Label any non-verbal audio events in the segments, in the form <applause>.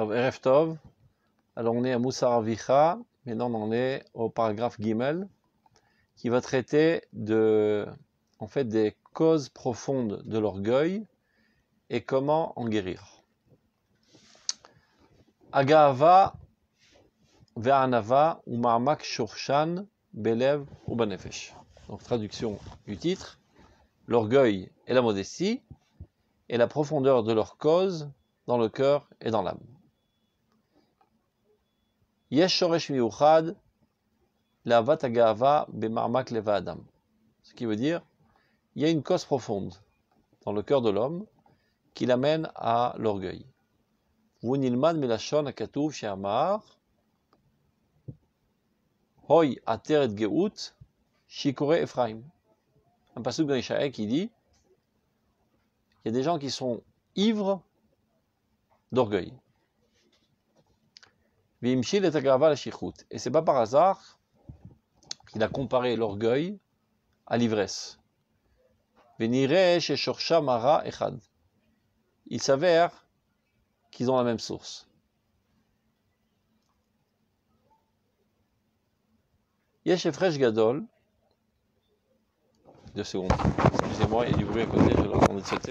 Tov, Alors on est à Moussa Ravicha, maintenant on est au paragraphe Gimel, qui va traiter de, en fait, des causes profondes de l'orgueil et comment en guérir. Agava Ve'anava ou Marmak Belev Donc traduction du titre l'orgueil et la modestie, et la profondeur de leur cause dans le cœur et dans l'âme. adam. Ce qui veut dire, il y a une cause profonde dans le cœur de l'homme qui l'amène à l'orgueil. Vunilman Hoy ateret geout, shikore Ephraim. Un passage de Ishaël qui dit il y a des gens qui sont ivres d'orgueil. Et c'est pas par hasard qu'il a comparé l'orgueil à l'ivresse. Il s'avère qu'ils ont la même source. Yeshefresh Gadol, deux secondes, excusez-moi, il y a du bruit à côté, je l'entends de cette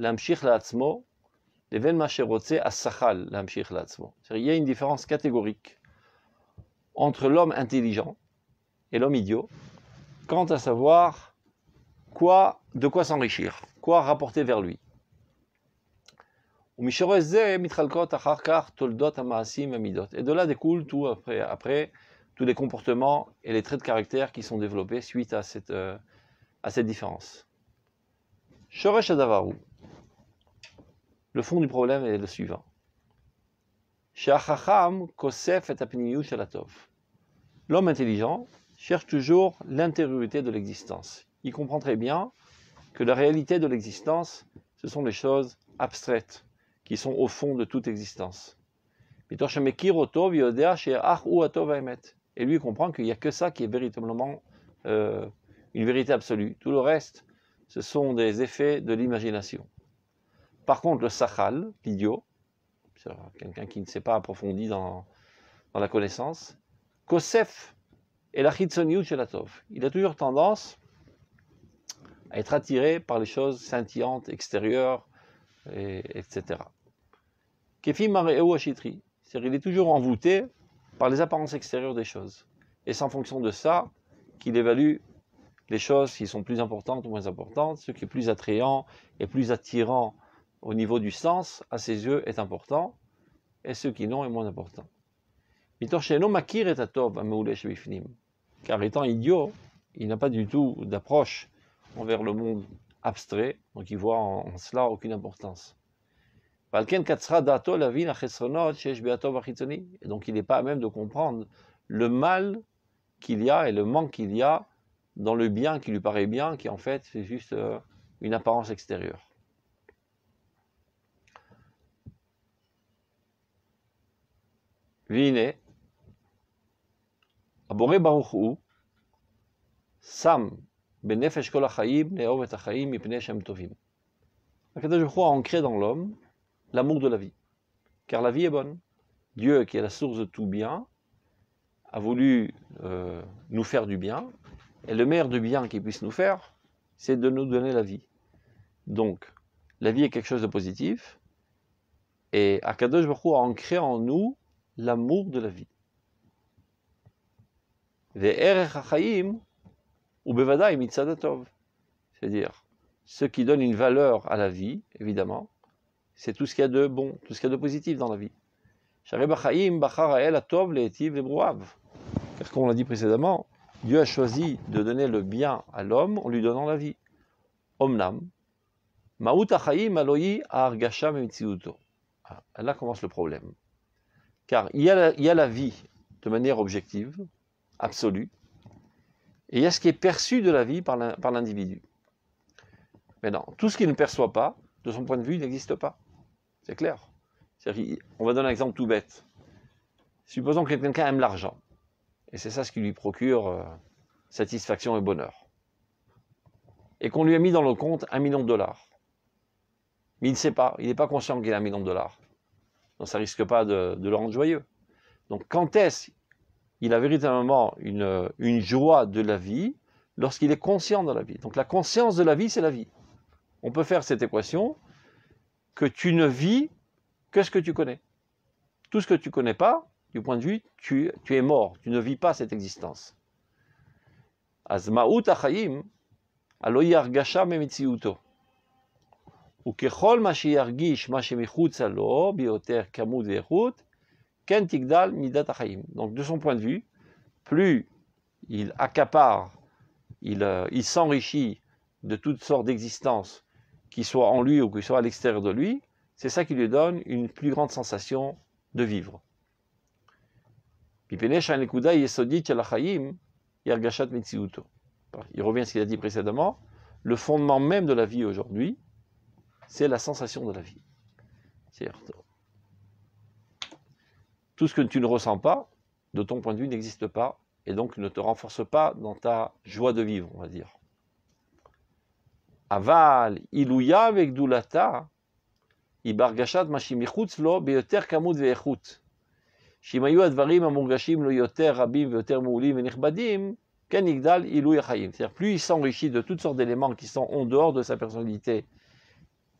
il y a une différence catégorique entre l'homme intelligent et l'homme idiot, quant à savoir quoi, de quoi s'enrichir, quoi rapporter vers lui. Et de là découle tout après, après tous les comportements et les traits de caractère qui sont développés suite à cette, euh, à cette différence. Le fond du problème est le suivant. L'homme intelligent cherche toujours l'intériorité de l'existence. Il comprend très bien que la réalité de l'existence, ce sont les choses abstraites qui sont au fond de toute existence. Et lui comprend qu'il n'y a que ça qui est véritablement euh, une vérité absolue. Tout le reste, ce sont des effets de l'imagination. Par contre, le sachal, l'idiot, quelqu'un qui ne s'est pas approfondi dans, dans la connaissance, Kosef et la Chelatov. Il a toujours tendance à être attiré par les choses scintillantes, extérieures, etc. Kefi Mareo c'est-à-dire il est toujours envoûté par les apparences extérieures des choses. Et c'est en fonction de ça qu'il évalue les choses qui sont plus importantes ou moins importantes, ce qui est plus attrayant et plus attirant au niveau du sens, à ses yeux, est important, et ce qui n'ont est moins important. Car étant idiot, il n'a pas du tout d'approche envers le monde abstrait, donc il voit en, cela aucune importance. Et donc il n'est pas à même de comprendre le mal qu'il y a et le manque qu'il y a dans le bien qui lui paraît bien, qui en fait c'est juste euh, une apparence extérieure. Vine Baruch Hu Sam, Nefesh Kol a ancré dans l'homme l'amour de la vie, car la vie est bonne. Dieu, qui est la source de tout bien, a voulu euh, nous faire du bien, et le meilleur du bien qu'il puisse nous faire, c'est de nous donner la vie. Donc, la vie est quelque chose de positif, et Akadosh Baruch Hu a ancré en nous l'amour de la vie. C'est-à-dire, ce qui donne une valeur à la vie, évidemment, c'est tout ce qu'il y a de bon, tout ce qu'il y a de positif dans la vie. Car comme on l'a dit précédemment, Dieu a choisi de donner le bien à l'homme en lui donnant la vie. Omnam. Ah, là commence le problème. Car il y, a la, vie de manière objective, absolue, et il y a ce qui est perçu de la vie par l'individu. Mais non, tout ce qu'il ne perçoit pas, de son point de vue, n'existe pas. C'est clair. On va donner un exemple tout bête. Supposons que quelqu'un aime l'argent, et c'est ça ce qui lui procure euh, satisfaction et bonheur, et qu'on lui a mis dans le compte un million de dollars. Mais il ne sait pas, il n'est pas conscient qu'il a un million de dollars. Donc ça risque pas de, le rendre joyeux. Donc quand est-ce qu'il a véritablement une, joie de la vie lorsqu'il est conscient de la vie. Donc la conscience de la vie, c'est la vie. On peut faire cette équation que tu ne vis que ce que tu connais. Tout ce que tu ne connais pas, du point de vue, tu, es mort, tu ne vis pas cette existence. Azmaout aloyar donc de son point de vue, plus il accapare, il, euh, il s'enrichit de toutes sortes d'existences, qui soient en lui ou qui soient à l'extérieur de lui, c'est ça qui lui donne une plus grande sensation de vivre. Il revient à ce qu'il a dit précédemment, le fondement même de la vie aujourd'hui, c'est la sensation de la vie. C'est-à-dire, Tout ce que tu ne ressens pas, de ton point de vue, n'existe pas, et donc ne te renforce pas dans ta joie de vivre, on va dire. Aval, ilouya avec dulata, ibargashad mashimichutz lo beyoter kamud veechut. Shimayu advarim amongashim lo yoter יותר רבים moulim מעולים ונכבדים, C'est-à-dire, plus il s'enrichit de toutes sortes d'éléments qui sont en dehors de sa personnalité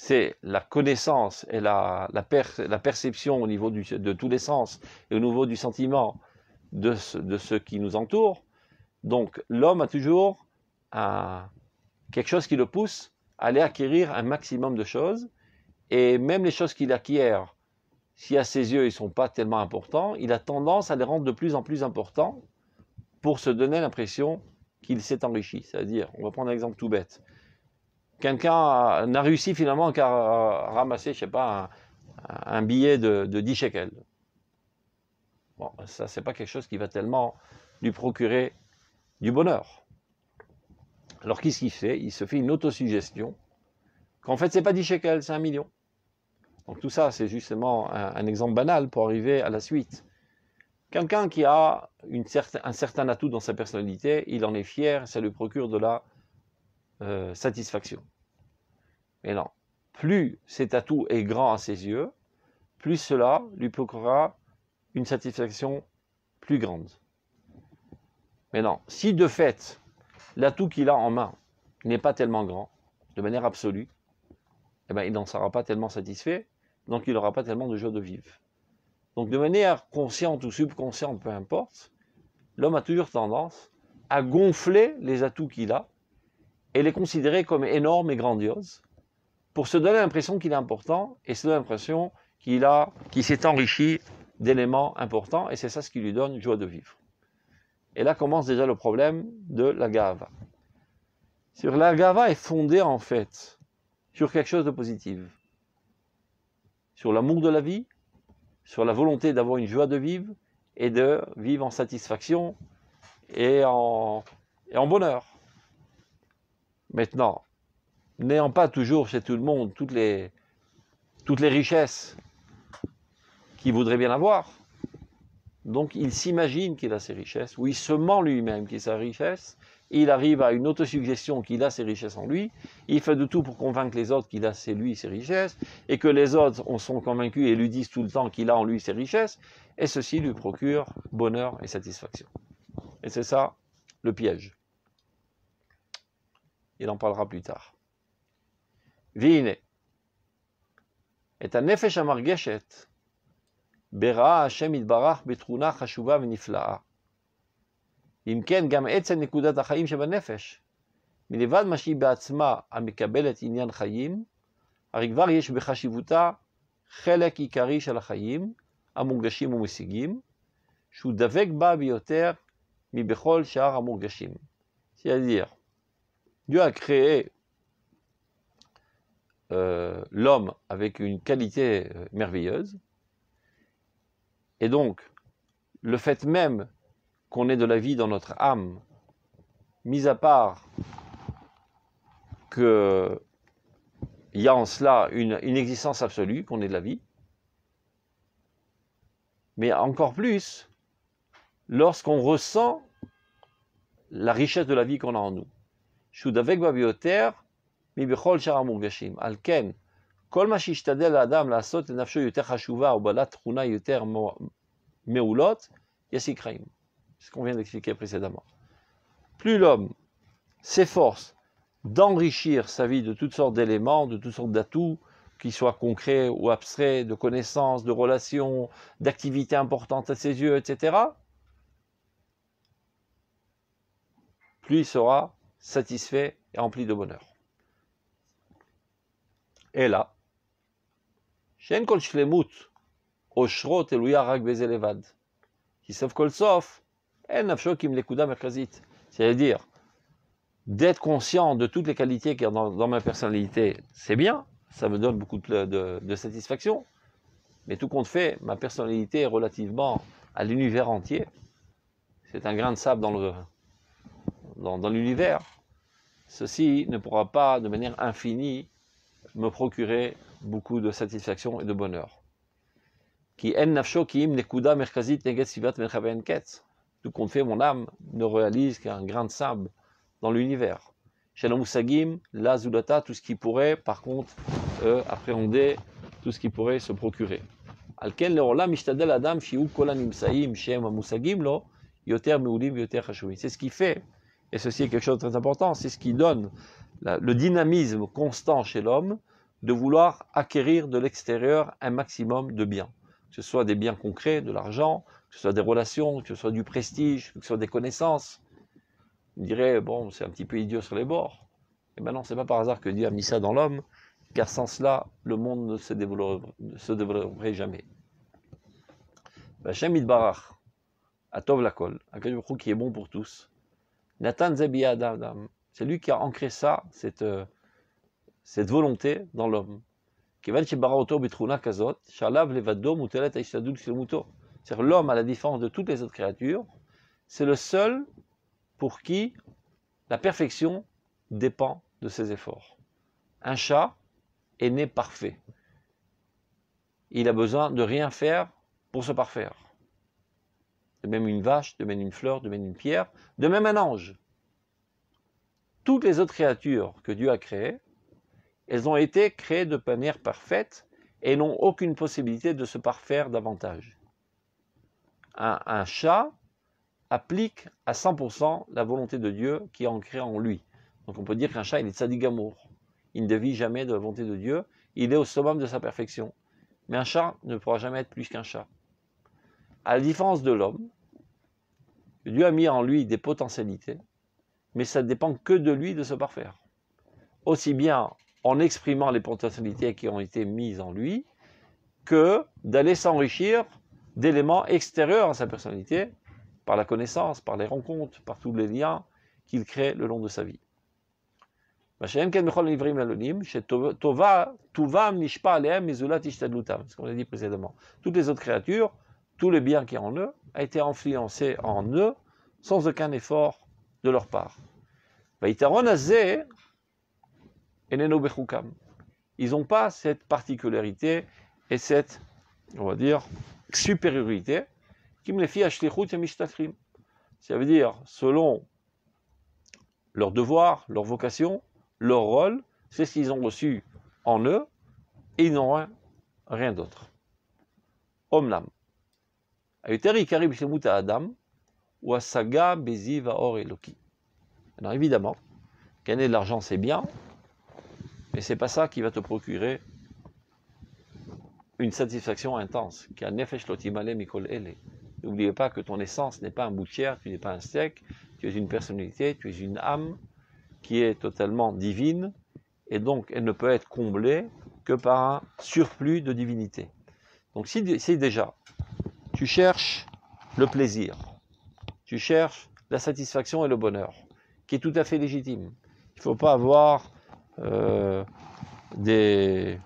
c'est la connaissance et la, perception au niveau de tous les sens et au niveau du sentiment de ce, qui nous entoure. Donc l'homme a toujours quelque chose qui le pousse à aller acquérir un maximum de choses. Et même les choses qu'il acquiert, si à ses yeux ils ne sont pas tellement importants, il a tendance à les rendre de plus en plus importants pour se donner l'impression qu'il s'est enrichi. C'est-à-dire, on va prendre un exemple tout bête. Quelqu'un n'a réussi finalement qu'à euh, ramasser, je sais pas, un, billet de, 10 shekels. Bon, ça, c'est pas quelque chose qui va tellement lui procurer du bonheur. Alors, qu'est-ce qu'il fait Il se fait une autosuggestion qu'en fait, c'est pas 10 shekels, c'est un million. Donc, tout ça, c'est justement un, exemple banal pour arriver à la suite. Quelqu'un qui a un certain atout dans sa personnalité, il en est fier, ça lui procure de la euh, satisfaction. Mais non, plus cet atout est grand à ses yeux, plus cela lui procurera une satisfaction plus grande. Mais non, si de fait, l'atout qu'il a en main n'est pas tellement grand, de manière absolue, eh bien, il n'en sera pas tellement satisfait, donc il n'aura pas tellement de joie de vivre. Donc de manière consciente ou subconsciente, peu importe, l'homme a toujours tendance à gonfler les atouts qu'il a elle est considérée comme énorme et grandiose pour se donner l'impression qu'il est important et se donner l'impression qu'il a, s'est enrichi d'éléments importants et c'est ça ce qui lui donne joie de vivre. Et là commence déjà le problème de la gava. Sur la gava est fondée en fait sur quelque chose de positif, sur l'amour de la vie, sur la volonté d'avoir une joie de vivre et de vivre en satisfaction et en, et en bonheur. Maintenant, n'ayant pas toujours chez tout le monde toutes les, toutes les richesses qu'il voudrait bien avoir, donc il s'imagine qu'il a ses richesses, ou il se ment lui-même qu'il a sa richesse, il arrive à une autosuggestion qu'il a ses richesses en lui, il fait de tout pour convaincre les autres qu'il a lui ses richesses, et que les autres en sont convaincus et lui disent tout le temps qu'il a en lui ses richesses, et ceci lui procure bonheur et satisfaction. Et c'est ça le piège. il en parlera plus tard. והנה, את הנפש המרגשת בראה השם יתברך בתכונה חשובה ונפלאה. אם כן, גם עצם נקודת החיים שבנפש, מלבד מה שהיא בעצמה המקבלת עניין חיים, הרי כבר יש בחשיבותה חלק עיקרי של החיים המורגשים ומשיגים, שהוא דבק בה ביותר מבכל שאר המורגשים. c'est-à-dire Dieu a créé euh, l'homme avec une qualité euh, merveilleuse. Et donc, le fait même qu'on ait de la vie dans notre âme, mis à part qu'il y a en cela une, une existence absolue, qu'on ait de la vie, mais encore plus lorsqu'on ressent la richesse de la vie qu'on a en nous. שהוא C'est ce qu'on vient d'expliquer précédemment. Plus l'homme s'efforce d'enrichir sa vie de toutes sortes d'éléments, de toutes sortes d'atouts, qu'ils soient concrets ou abstraits, de connaissances, de relations, d'activités importantes à ses yeux, etc., plus il sera satisfait et rempli de bonheur. Et là, C'est-à-dire, d'être conscient de toutes les qualités qui sont dans, ma personnalité, c'est bien, ça me donne beaucoup de, satisfaction, mais tout compte fait, ma personnalité est relativement à l'univers entier. C'est un grain de sable dans le, dans, dans l'univers. Ceci ne pourra pas, de manière infinie, me procurer beaucoup de satisfaction et de bonheur. Qui en nafsho kiim nekuda merkazit neget sivat ket. Tout compte fait, mon âme ne réalise qu'un grain de sable dans l'univers. Shalom musagim, la Zulata, tout ce qui pourrait, par contre, euh, appréhender tout ce qui pourrait se procurer. Alken leolam mishtadel adam shiu kolan imsaim shem ha-musagim lo yoter meulim yoter C'est ce qui fait et ceci est quelque chose de très important, c'est ce qui donne le dynamisme constant chez l'homme de vouloir acquérir de l'extérieur un maximum de biens, que ce soit des biens concrets, de l'argent, que ce soit des relations, que ce soit du prestige, que ce soit des connaissances. On dirait, bon, c'est un petit peu idiot sur les bords. Et bien non, ce n'est pas par hasard que Dieu a mis ça dans l'homme, car sans cela, le monde ne se développerait, jamais. « se développerait jamais. Tovlakol, un Atov Lakol, un qui est bon pour tous, c'est lui qui a ancré ça, cette, euh, cette volonté dans l'homme. C'est-à-dire l'homme, à la différence de toutes les autres créatures, c'est le seul pour qui la perfection dépend de ses efforts. Un chat est né parfait. Il a besoin de rien faire pour se parfaire de même une vache, de même une fleur, de même une pierre, de même un ange. Toutes les autres créatures que Dieu a créées, elles ont été créées de manière parfaite et n'ont aucune possibilité de se parfaire davantage. Un, chat applique à 100% la volonté de Dieu qui est ancrée en lui. Donc on peut dire qu'un chat, il est sadigamour. Il ne dévie jamais de la volonté de Dieu. Il est au summum de sa perfection. Mais un chat ne pourra jamais être plus qu'un chat à la différence de l'homme, Dieu a mis en lui des potentialités, mais ça ne dépend que de lui de se parfaire. Aussi bien en exprimant les potentialités qui ont été mises en lui, que d'aller s'enrichir d'éléments extérieurs à sa personnalité, par la connaissance, par les rencontres, par tous les liens qu'il crée le long de sa vie. qu'on a dit précédemment. Toutes les autres créatures tout le bien qui en eux a été influencé en eux sans aucun effort de leur part. Ils n'ont pas cette particularité et cette, on va dire, supériorité qui me les fit et mishtakrim. Ça veut dire, selon leur devoir, leur vocation, leur rôle, c'est ce qu'ils ont reçu en eux et ils n'ont rien, d'autre. d'autre. lâme היותר עיקרי בשלמות Adam ou Alors évidemment, gagner de l'argent c'est bien, mais c'est pas ça qui va te procurer une satisfaction intense. N'oubliez pas que ton essence n'est pas un bout tu n'es pas un steak, tu es une personnalité, tu es une âme qui est totalement divine, et donc elle ne peut être comblée que par un surplus de divinité. Donc si, si déjà tu cherches le plaisir, tu cherches la satisfaction et le bonheur, qui est tout à fait légitime. Il ne faut pas avoir euh, des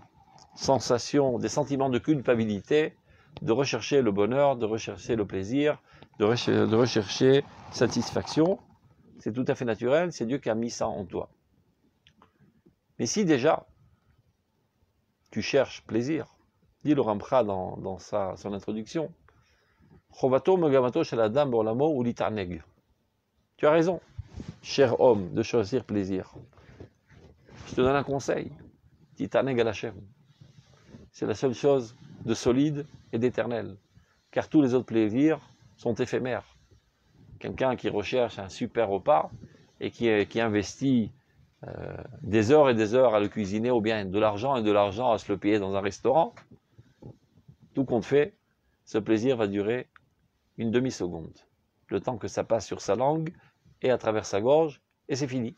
sensations, des sentiments de culpabilité, de rechercher le bonheur, de rechercher le plaisir, de, rechercher, satisfaction. C'est tout à fait naturel, c'est Dieu qui a mis ça en toi. Mais si déjà tu cherches plaisir, dit Laurent Prat dans, son introduction, tu as raison, cher homme, de choisir plaisir. Je te donne un conseil. Titaneg à la C'est la seule chose de solide et d'éternel. Car tous les autres plaisirs sont éphémères. Quelqu'un qui recherche un super repas et qui, investit euh, des heures et des heures à le cuisiner, ou bien de l'argent et de l'argent à se le payer dans un restaurant, tout compte fait, ce plaisir va durer une demi-seconde, le temps que ça passe sur sa langue et à travers sa gorge, et c'est fini.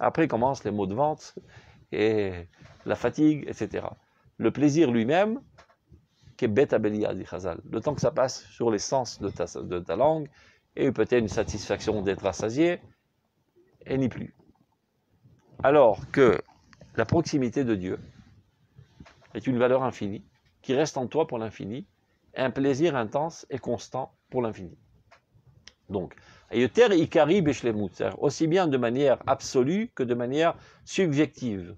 Après commencent les maux de vente et la fatigue, etc. Le plaisir lui-même, qui est bêta dit Chazal, le temps que ça passe sur les sens de ta, de ta langue, et peut-être une satisfaction d'être rassasié, et ni plus. Alors que la proximité de Dieu est une valeur infinie, qui reste en toi pour l'infini, un plaisir intense et constant pour l'infini. Donc, Ayoter Ikari aussi bien de manière absolue que de manière subjective.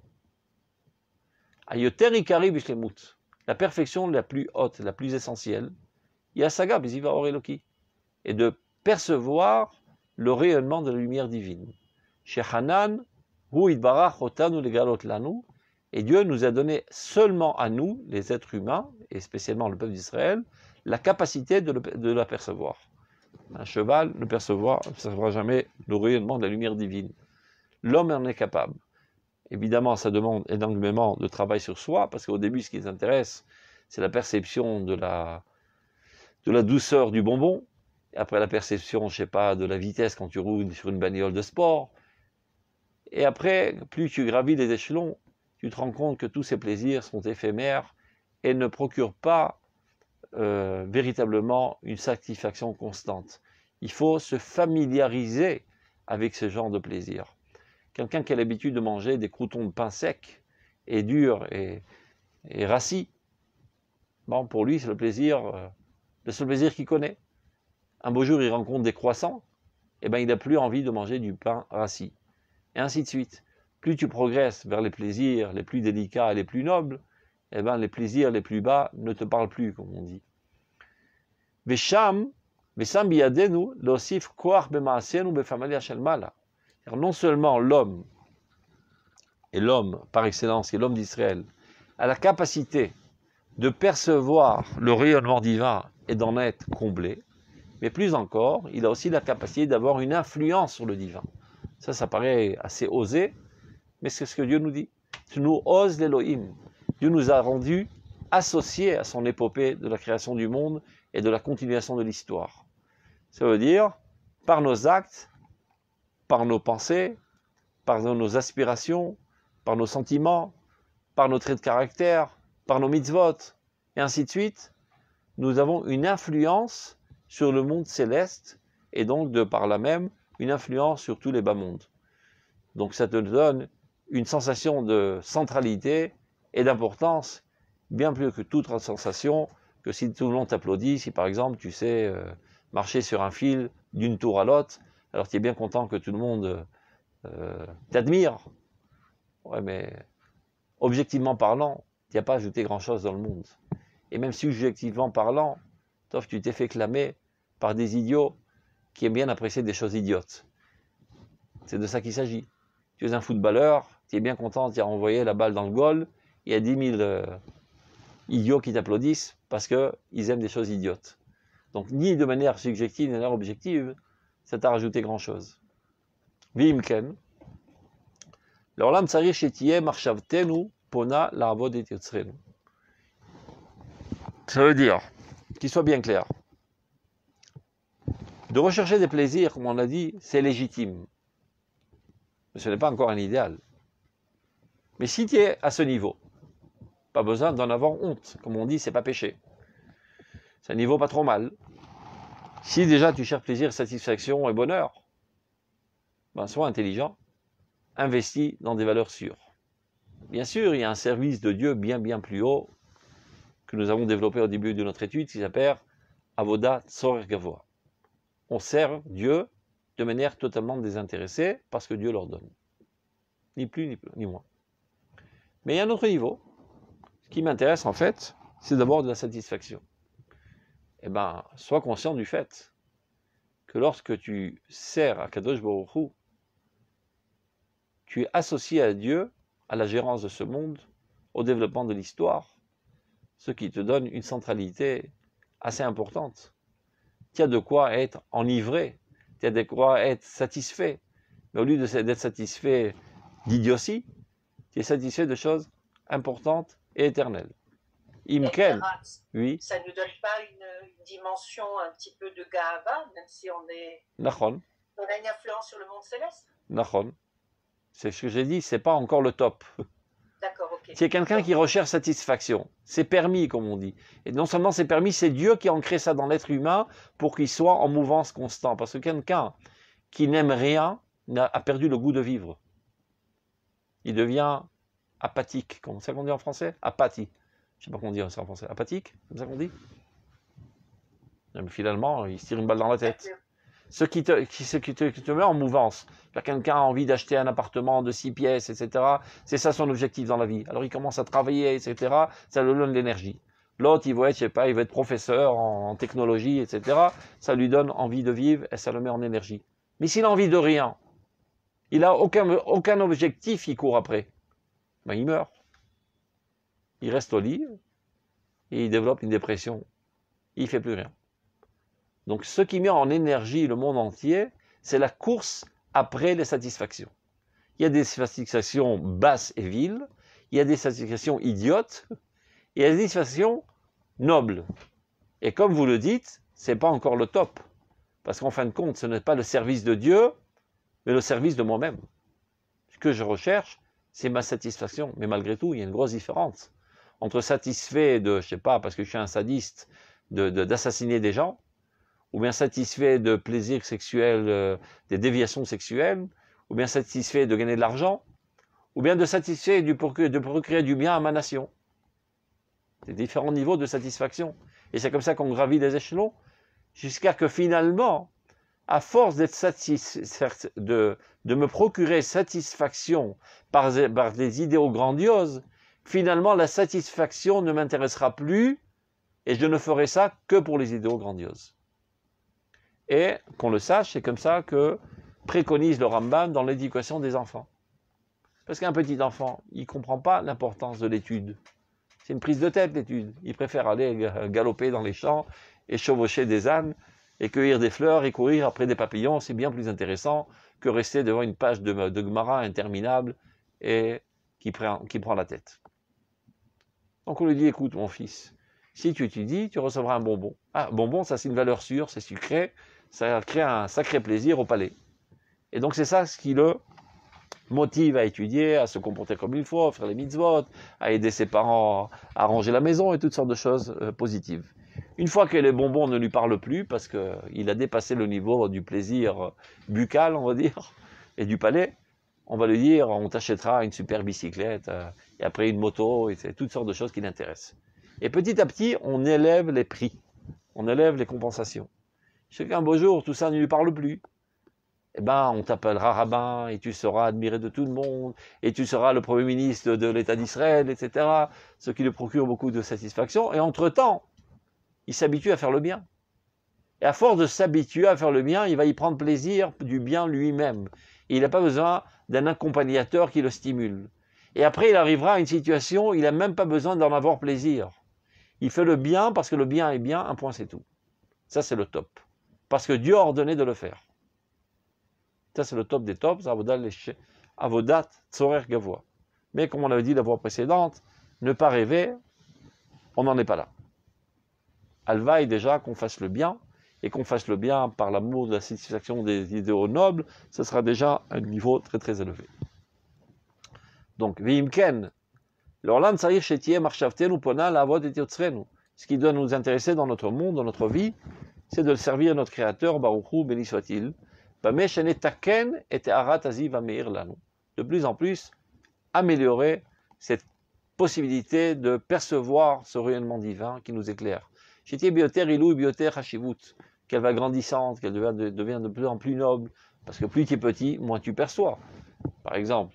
Ayoter Ikari Beshlemut, la perfection la plus haute, la plus essentielle, Yasaga Beziva Oreloki, et de percevoir le rayonnement de la lumière divine. Hu et Dieu nous a donné seulement à nous, les êtres humains, et spécialement le peuple d'Israël, la capacité de, l'apercevoir. la percevoir. Un cheval ne percevoir, ne percevra jamais le rayonnement de la lumière divine. L'homme en est capable. Évidemment, ça demande énormément de travail sur soi, parce qu'au début, ce qui les intéresse, c'est la perception de la, de la douceur du bonbon, après la perception, je sais pas, de la vitesse quand tu roules sur une bagnole de sport. Et après, plus tu gravis les échelons, tu te rends compte que tous ces plaisirs sont éphémères et ne procurent pas euh, véritablement une satisfaction constante. Il faut se familiariser avec ce genre de plaisir. Quelqu'un qui a l'habitude de manger des croutons de pain sec et dur et, rassis, bon, pour lui, c'est le plaisir, euh, le seul plaisir qu'il connaît. Un beau jour, il rencontre des croissants, et eh ben, il n'a plus envie de manger du pain rassis. Et ainsi de suite. Plus tu progresses vers les plaisirs les plus délicats et les plus nobles, eh ben, les plaisirs les plus bas ne te parlent plus, comme on dit. Non seulement l'homme, et l'homme par excellence, est l'homme d'Israël, a la capacité de percevoir le rayonnement divin et d'en être comblé, mais plus encore, il a aussi la capacité d'avoir une influence sur le divin. Ça, ça paraît assez osé, mais c'est ce que Dieu nous dit. Tu nous oses l'Elohim, Dieu nous a rendus associés à son épopée de la création du monde et de la continuation de l'histoire. Ça veut dire, par nos actes, par nos pensées, par nos aspirations, par nos sentiments, par nos traits de caractère, par nos mitzvot, et ainsi de suite, nous avons une influence sur le monde céleste, et donc de par là même, une influence sur tous les bas mondes. Donc ça te donne une sensation de centralité, et d'importance, bien plus que toute sensation, que si tout le monde t'applaudit, si par exemple tu sais euh, marcher sur un fil d'une tour à l'autre, alors tu es bien content que tout le monde euh, t'admire. Ouais, mais objectivement parlant, tu n'as pas ajouté grand-chose dans le monde. Et même subjectivement parlant, sauf tu t'es fait clamer par des idiots qui aiment bien apprécier des choses idiotes. C'est de ça qu'il s'agit. Tu es un footballeur, tu es bien content, de as envoyé la balle dans le goal, il y a 10 000 euh, idiots qui t'applaudissent parce qu'ils aiment des choses idiotes. Donc, ni de manière subjective, ni de manière objective, ça t'a rajouté grand-chose. Vimken. L'orlam marchavtenu pona l'arvod Ça veut dire, qu'il soit bien clair, de rechercher des plaisirs, comme on l'a dit, c'est légitime. Mais ce n'est pas encore un idéal. Mais si tu es à ce niveau, pas besoin d'en avoir honte. Comme on dit, c'est pas péché. C'est un niveau pas trop mal. Si déjà tu cherches plaisir, satisfaction et bonheur, ben sois intelligent, investis dans des valeurs sûres. Bien sûr, il y a un service de Dieu bien bien plus haut que nous avons développé au début de notre étude qui s'appelle Avoda Tsorek Gavoa. On sert Dieu de manière totalement désintéressée parce que Dieu l'ordonne. Ni plus, ni, plus, ni moins. Mais il y a un autre niveau ce qui m'intéresse en fait, c'est d'abord de la satisfaction. Eh bien, sois conscient du fait que lorsque tu sers à Kadosh Hu, tu es associé à Dieu, à la gérance de ce monde, au développement de l'histoire, ce qui te donne une centralité assez importante. Tu as de quoi être enivré, tu as de quoi être satisfait. Mais au lieu d'être satisfait d'idiotie, tu es satisfait de choses importantes éternel. Imken, oui. Ça ne donne pas une dimension un petit peu de gaaba même si on est. Nahon. On a une influence sur le monde céleste. Nahon, C'est ce que j'ai dit, c'est pas encore le top. D'accord, ok. C'est quelqu'un qui recherche satisfaction. C'est permis, comme on dit. Et non seulement c'est permis, c'est Dieu qui a ancré ça dans l'être humain pour qu'il soit en mouvance constant. Parce que quelqu'un qui n'aime rien a perdu le goût de vivre. Il devient apathique. Comment ça qu'on dit en français Apathie. Je sais pas comment dire ça en français. Apathique Comme ça qu'on dit Finalement, il se tire une balle dans la tête. Ce qui te, qui, ce qui te, met en mouvance. Quelqu'un a envie d'acheter un appartement de 6 pièces, etc. C'est ça son objectif dans la vie. Alors il commence à travailler, etc. Ça lui donne de l'énergie. L'autre, il veut être, je sais pas, il veut être professeur en, technologie, etc. Ça lui donne envie de vivre et ça le met en énergie. Mais s'il n'a envie de rien, il n'a aucun, aucun objectif, il court après. Ben, il meurt. Il reste au lit et il développe une dépression. Il ne fait plus rien. Donc ce qui met en énergie le monde entier, c'est la course après les satisfactions. Il y a des satisfactions basses et viles, il y a des satisfactions idiotes, et il y a des satisfactions nobles. Et comme vous le dites, ce n'est pas encore le top. Parce qu'en fin de compte, ce n'est pas le service de Dieu, mais le service de moi-même. Ce que je recherche, c'est ma satisfaction. Mais malgré tout, il y a une grosse différence entre satisfait de, je sais pas, parce que je suis un sadiste, d'assassiner de, des gens, ou bien satisfait de plaisir sexuel euh, des déviations sexuelles, ou bien satisfait de gagner de l'argent, ou bien de satisfait du de procurer du bien à ma nation. C'est différents niveaux de satisfaction. Et c'est comme ça qu'on gravit des échelons, jusqu'à que finalement, à force de, me procurer satisfaction par, par des idéaux grandioses, finalement la satisfaction ne m'intéressera plus et je ne ferai ça que pour les idéaux grandioses. Et qu'on le sache, c'est comme ça que préconise le Rambam dans l'éducation des enfants. Parce qu'un petit enfant, il ne comprend pas l'importance de l'étude. C'est une prise de tête l'étude. Il préfère aller galoper dans les champs et chevaucher des ânes et cueillir des fleurs et courir après des papillons, c'est bien plus intéressant que rester devant une page de, de interminable et qui prend, qui prend la tête. Donc on lui dit, écoute mon fils, si tu étudies, tu recevras un bonbon. Ah, bonbon, ça c'est une valeur sûre, c'est sucré, ça crée un sacré plaisir au palais. Et donc c'est ça ce qui le motive à étudier, à se comporter comme il faut, à faire les mitzvot, à aider ses parents à ranger la maison et toutes sortes de choses euh, positives. Une fois que les bonbons ne lui parlent plus, parce qu'il a dépassé le niveau du plaisir buccal, on va dire, et du palais, on va lui dire on t'achètera une super bicyclette, euh, et après une moto, et toutes sortes de choses qui l'intéressent. Et petit à petit, on élève les prix, on élève les compensations. Chacun beau jour, tout ça ne lui parle plus. Eh ben, on t'appellera rabbin et tu seras admiré de tout le monde et tu seras le premier ministre de l'État d'Israël, etc. Ce qui lui procure beaucoup de satisfaction. Et entre-temps, il s'habitue à faire le bien. Et à force de s'habituer à faire le bien, il va y prendre plaisir du bien lui-même. Il n'a pas besoin d'un accompagnateur qui le stimule. Et après, il arrivera à une situation où il n'a même pas besoin d'en avoir plaisir. Il fait le bien parce que le bien est bien, un point c'est tout. Ça, c'est le top. Parce que Dieu a ordonné de le faire. Ça, c'est le top des tops, Avodat Tsorer gavois. Mais comme on l'avait dit la voix précédente, ne pas rêver, on n'en est pas là elle déjà qu'on fasse le bien, et qu'on fasse le bien par l'amour de la satisfaction des idéaux nobles, ce sera déjà un niveau très très élevé. Donc, Vimken, Ce qui doit nous intéresser dans notre monde, dans notre vie, c'est de servir notre Créateur, Baruchou, béni soit-il. De plus en plus, améliorer cette possibilité de percevoir ce rayonnement divin qui nous éclaire. J'étais bioter à bioter vous. qu'elle va grandissante, qu'elle devient de, plus en plus noble, parce que plus tu es petit, moins tu perçois. Par exemple,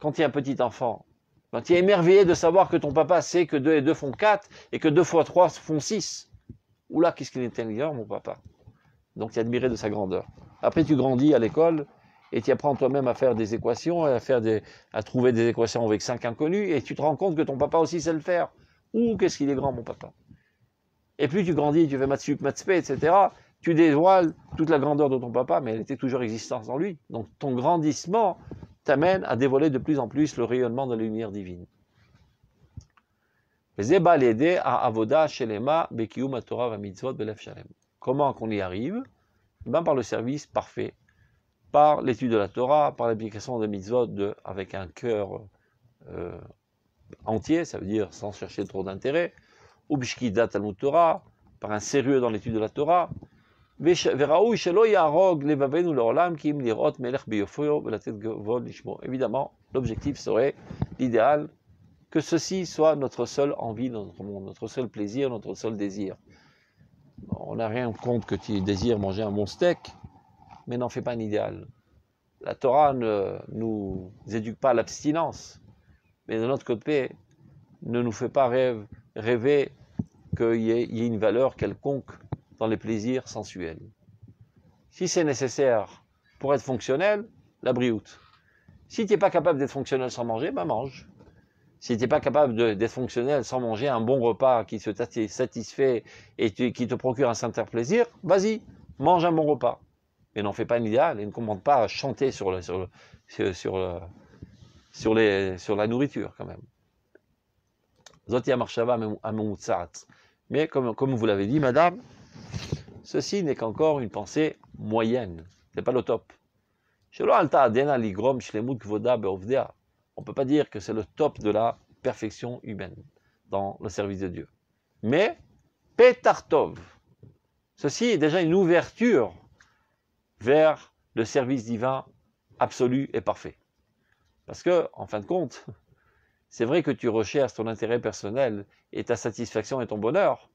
quand tu es un petit enfant, ben, tu es émerveillé de savoir que ton papa sait que 2 et 2 font 4 et que 2 fois 3 font 6, oula, qu'est-ce qu'il est intelligent, mon papa. Donc tu es admiré de sa grandeur. Après, tu grandis à l'école et tu apprends toi-même à faire des équations, à, faire des, à trouver des équations avec 5 inconnus et tu te rends compte que ton papa aussi sait le faire. Ouh, qu'est-ce qu'il est grand, mon papa. Et plus tu grandis, tu fais matzup, matzpe, etc., tu dévoiles toute la grandeur de ton papa, mais elle était toujours existante en lui. Donc ton grandissement t'amène à dévoiler de plus en plus le rayonnement de la lumière divine. Comment qu'on y arrive eh ben Par le service parfait, par l'étude de la Torah, par l'application des mitzvot avec un cœur euh, entier, ça veut dire sans chercher trop d'intérêt, Ubishkida Talmud Torah, par un sérieux dans l'étude de la Torah. Évidemment, l'objectif serait, l'idéal, que ceci soit notre seule envie dans notre monde, notre seul plaisir, notre seul désir. On n'a rien contre que tu désires manger un bon steak, mais n'en fais pas un idéal. La Torah ne nous éduque pas à l'abstinence, mais de notre côté, ne nous fait pas rêve, rêver qu'il y, ait une valeur quelconque dans les plaisirs sensuels. Si c'est nécessaire pour être fonctionnel, la brioute. Si tu n'es pas capable d'être fonctionnel sans manger, ben mange. Si tu n'es pas capable d'être fonctionnel sans manger un bon repas qui te satisfait et qui te procure un certain plaisir, vas-y, mange un bon repas. Et n'en fais pas une idéal et ne commence pas à chanter sur, sur, sur, les, sur la nourriture quand même. Mais comme, comme vous l'avez dit, madame, ceci n'est qu'encore une pensée moyenne. Ce n'est pas le top. On ne peut pas dire que c'est le top de la perfection humaine dans le service de Dieu. Mais, Petartov, ceci est déjà une ouverture vers le service divin absolu et parfait. Parce que, en fin de compte, c'est vrai que tu recherches ton intérêt personnel et ta satisfaction et ton bonheur,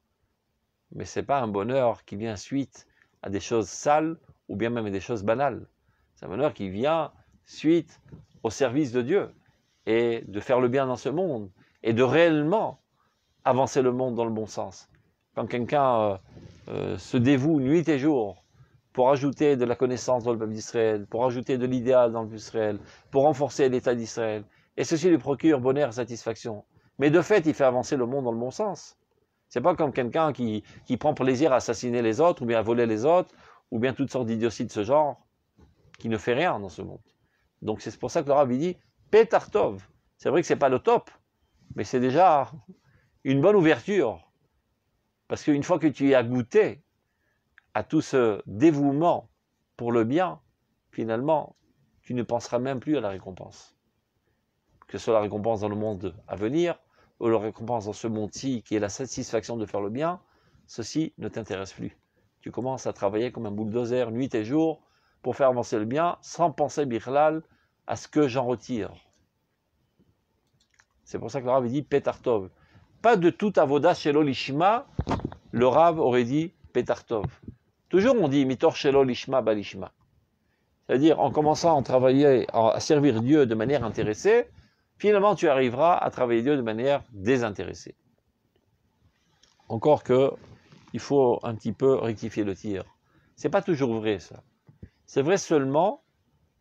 mais ce n'est pas un bonheur qui vient suite à des choses sales ou bien même à des choses banales. C'est un bonheur qui vient suite au service de Dieu et de faire le bien dans ce monde et de réellement avancer le monde dans le bon sens. Quand quelqu'un euh, euh, se dévoue nuit et jour pour ajouter de la connaissance dans le peuple d'Israël, pour ajouter de l'idéal dans le peuple d'Israël, pour renforcer l'État d'Israël, et ceci lui procure bonheur et satisfaction. Mais de fait, il fait avancer le monde dans le bon sens. C'est pas comme quelqu'un qui, prend plaisir à assassiner les autres, ou bien à voler les autres, ou bien toutes sortes d'idioties de ce genre, qui ne fait rien dans ce monde. Donc c'est pour ça que le dit Petartov. C'est vrai que c'est pas le top, mais c'est déjà une bonne ouverture. Parce qu'une fois que tu y as goûté à tout ce dévouement pour le bien, finalement, tu ne penseras même plus à la récompense que ce soit la récompense dans le monde à venir, ou la récompense dans ce monde-ci, qui est la satisfaction de faire le bien, ceci ne t'intéresse plus. Tu commences à travailler comme un bulldozer nuit et jour pour faire avancer le bien, sans penser, Birlal, à ce que j'en retire. C'est pour ça que le Rav dit Petartov. Pas de tout avoda chez l'olishma, le Rav aurait dit Petartov. Toujours on dit Mitor chez l'olishma balishma. C'est-à-dire en commençant à travailler, à servir Dieu de manière intéressée, finalement tu arriveras à travailler Dieu de manière désintéressée. Encore que il faut un petit peu rectifier le tir. C'est pas toujours vrai ça. C'est vrai seulement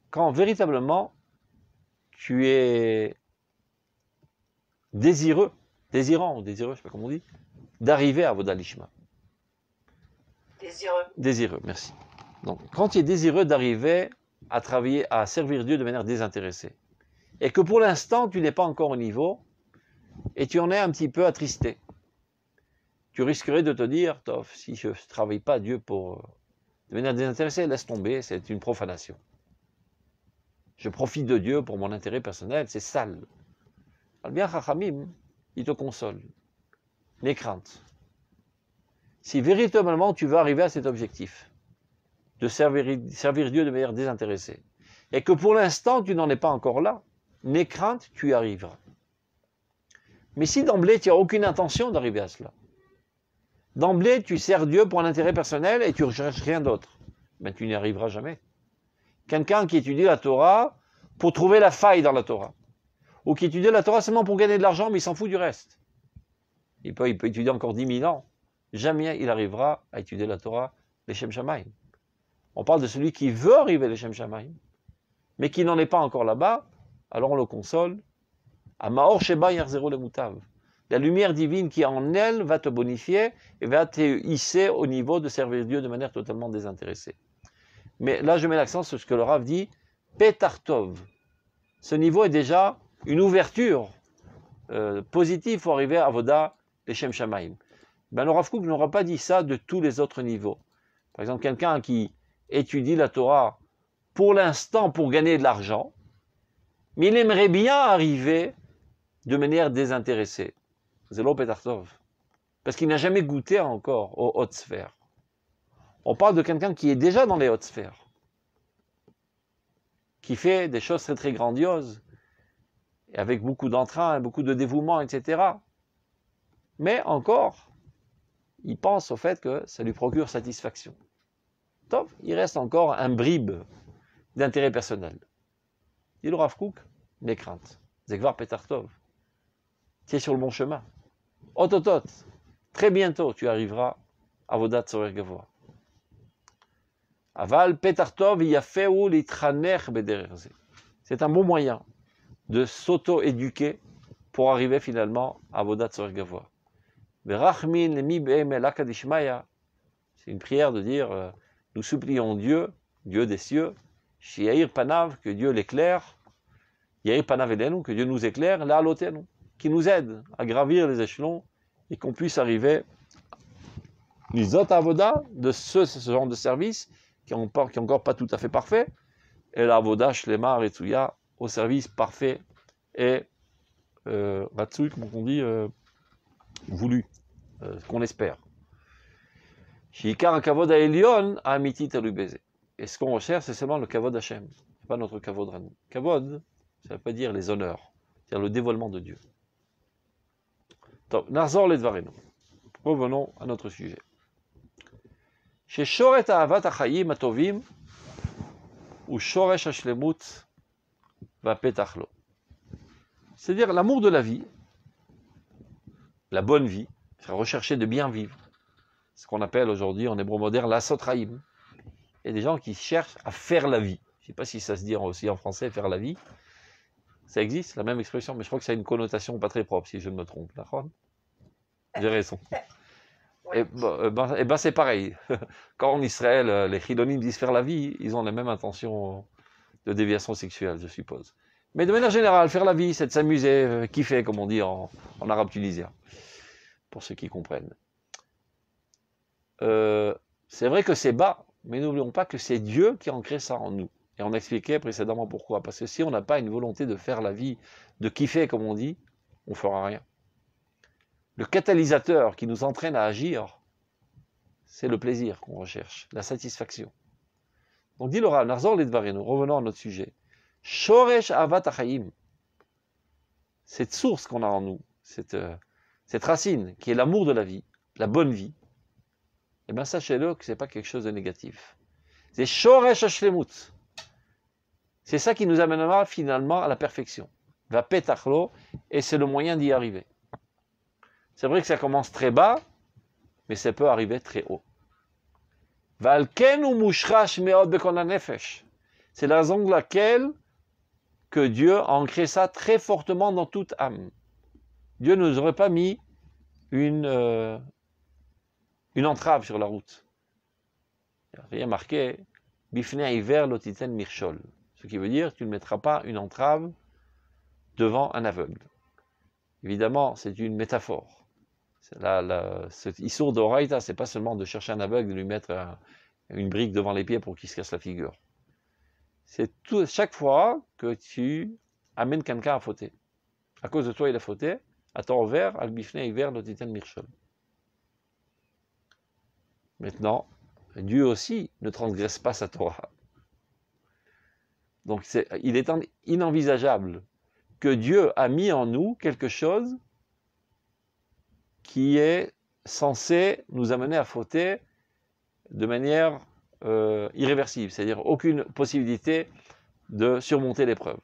quand véritablement tu es désireux, désirant ou désireux, je sais pas comment on dit, d'arriver à Vodalishma. Désireux. Désireux, merci. Donc, quand tu es désireux d'arriver à travailler, à servir Dieu de manière désintéressée, et que pour l'instant tu n'es pas encore au niveau et tu en es un petit peu attristé. Tu risquerais de te dire, Tof, si je ne travaille pas Dieu pour euh, de manière désintéressée, laisse tomber, c'est une profanation. Je profite de Dieu pour mon intérêt personnel, c'est sale. Alors bien, il te console. mais crainte. Si véritablement tu veux arriver à cet objectif, de servir, servir Dieu de manière désintéressée, et que pour l'instant tu n'en es pas encore là, n'aie crainte, tu y arriveras. Mais si d'emblée tu n'as aucune intention d'arriver à cela, d'emblée tu sers Dieu pour un intérêt personnel et tu recherches rien d'autre, Mais ben, tu n'y arriveras jamais. Quelqu'un qui étudie la Torah pour trouver la faille dans la Torah, ou qui étudie la Torah seulement pour gagner de l'argent, mais il s'en fout du reste. Il peut, étudier encore dix mille ans. Jamais il arrivera à étudier la Torah, les Shem Shamaim. On parle de celui qui veut arriver les Shem Shamaim, mais qui n'en est pas encore là-bas, alors on le console. Maor Sheba le Mutav. La lumière divine qui est en elle va te bonifier et va te hisser au niveau de servir Dieu de manière totalement désintéressée. Mais là, je mets l'accent sur ce que le Rav dit, Petartov. Ce niveau est déjà une ouverture euh, positive pour arriver à Voda et Shem Shamaim. Ben, le n'aura pas dit ça de tous les autres niveaux. Par exemple, quelqu'un qui étudie la Torah pour l'instant pour gagner de l'argent, mais il aimerait bien arriver de manière désintéressée. C'est Petartov. Parce qu'il n'a jamais goûté encore aux hautes sphères. On parle de quelqu'un qui est déjà dans les hautes sphères, qui fait des choses très très grandioses, avec beaucoup d'entrain, beaucoup de dévouement, etc. Mais encore, il pense au fait que ça lui procure satisfaction. Top, il reste encore un bribe d'intérêt personnel. Il aura Kook, mes craintes. Zegvar Petartov. Tu es sur le bon chemin. Ototot, très bientôt tu arriveras à Vodat Sorer Aval Petartov où Litraner Bederze. C'est un bon moyen de s'auto-éduquer pour arriver finalement à Vodat Sorer C'est une prière de dire euh, Nous supplions Dieu, Dieu des cieux, Panav, que Dieu l'éclaire, Panavedenu, que Dieu nous éclaire, là qui nous aide à gravir les échelons et qu'on puisse arriver, autres Avoda, de ce, genre de service qui n'est encore pas tout à fait parfait, et l'avoda Shlemar et Tsuya, au service parfait et euh, comme on dit, euh, voulu, euh, qu'on espère. Shikar Kavod Et ce qu'on recherche, c'est seulement le Kavod Hashem, pas notre Kavod Kavod, ça ne veut pas dire les honneurs, c'est-à-dire le dévoilement de Dieu. Nazor les Revenons à notre sujet. Chez Achayim Atovim, ou Shoresh va C'est-à-dire l'amour de la vie, la bonne vie, c'est rechercher de bien vivre. Ce qu'on appelle aujourd'hui en hébreu moderne la sotraïm. Il y a des gens qui cherchent à faire la vie. Je ne sais pas si ça se dit aussi en français, faire la vie, ça existe, la même expression, mais je crois que ça a une connotation pas très propre, si je ne me trompe. J'ai raison. <laughs> Et euh, ben, eh ben, c'est pareil. <laughs> Quand en Israël, euh, les chidonimes disent faire la vie, ils ont la même intention de déviation sexuelle, je suppose. Mais de manière générale, faire la vie, c'est de s'amuser, euh, kiffer, comme on dit en, arabe tunisien, pour ceux qui comprennent. c'est vrai que c'est bas, mais n'oublions pas que c'est Dieu qui a ancré ça en nous. Et on expliquait précédemment pourquoi. Parce que si on n'a pas une volonté de faire la vie, de kiffer, comme on dit, on ne fera rien. Le catalyseur qui nous entraîne à agir, c'est le plaisir qu'on recherche, la satisfaction. Donc dit Laura, Narzor nous revenons à notre sujet. Shoresh Avat Cette source qu'on a en nous, cette, euh, cette racine qui est l'amour de la vie, la bonne vie, eh bien sachez-le que ce n'est pas quelque chose de négatif. C'est Shoresh Ashlemut. C'est ça qui nous amènera finalement à la perfection. Va et c'est le moyen d'y arriver. C'est vrai que ça commence très bas, mais ça peut arriver très haut. C'est la raison de laquelle que Dieu a ancré ça très fortement dans toute âme. Dieu ne nous aurait pas mis une, euh, une entrave sur la route. Il n'y a rien marqué. Bifne hiver lotiten mirchol. Ce qui veut dire que tu ne mettras pas une entrave devant un aveugle. Évidemment, c'est une métaphore. La, la, ce n'est pas seulement de chercher un aveugle, de lui mettre une brique devant les pieds pour qu'il se casse la figure. C'est chaque fois que tu amènes quelqu'un à fauter. À cause de toi, il a fauté. À ton revers, al bifne de Titan Maintenant, Dieu aussi ne transgresse pas sa Torah. Donc il est inenvisageable que Dieu a mis en nous quelque chose qui est censé nous amener à fauter de manière euh, irréversible, c'est-à-dire aucune possibilité de surmonter l'épreuve.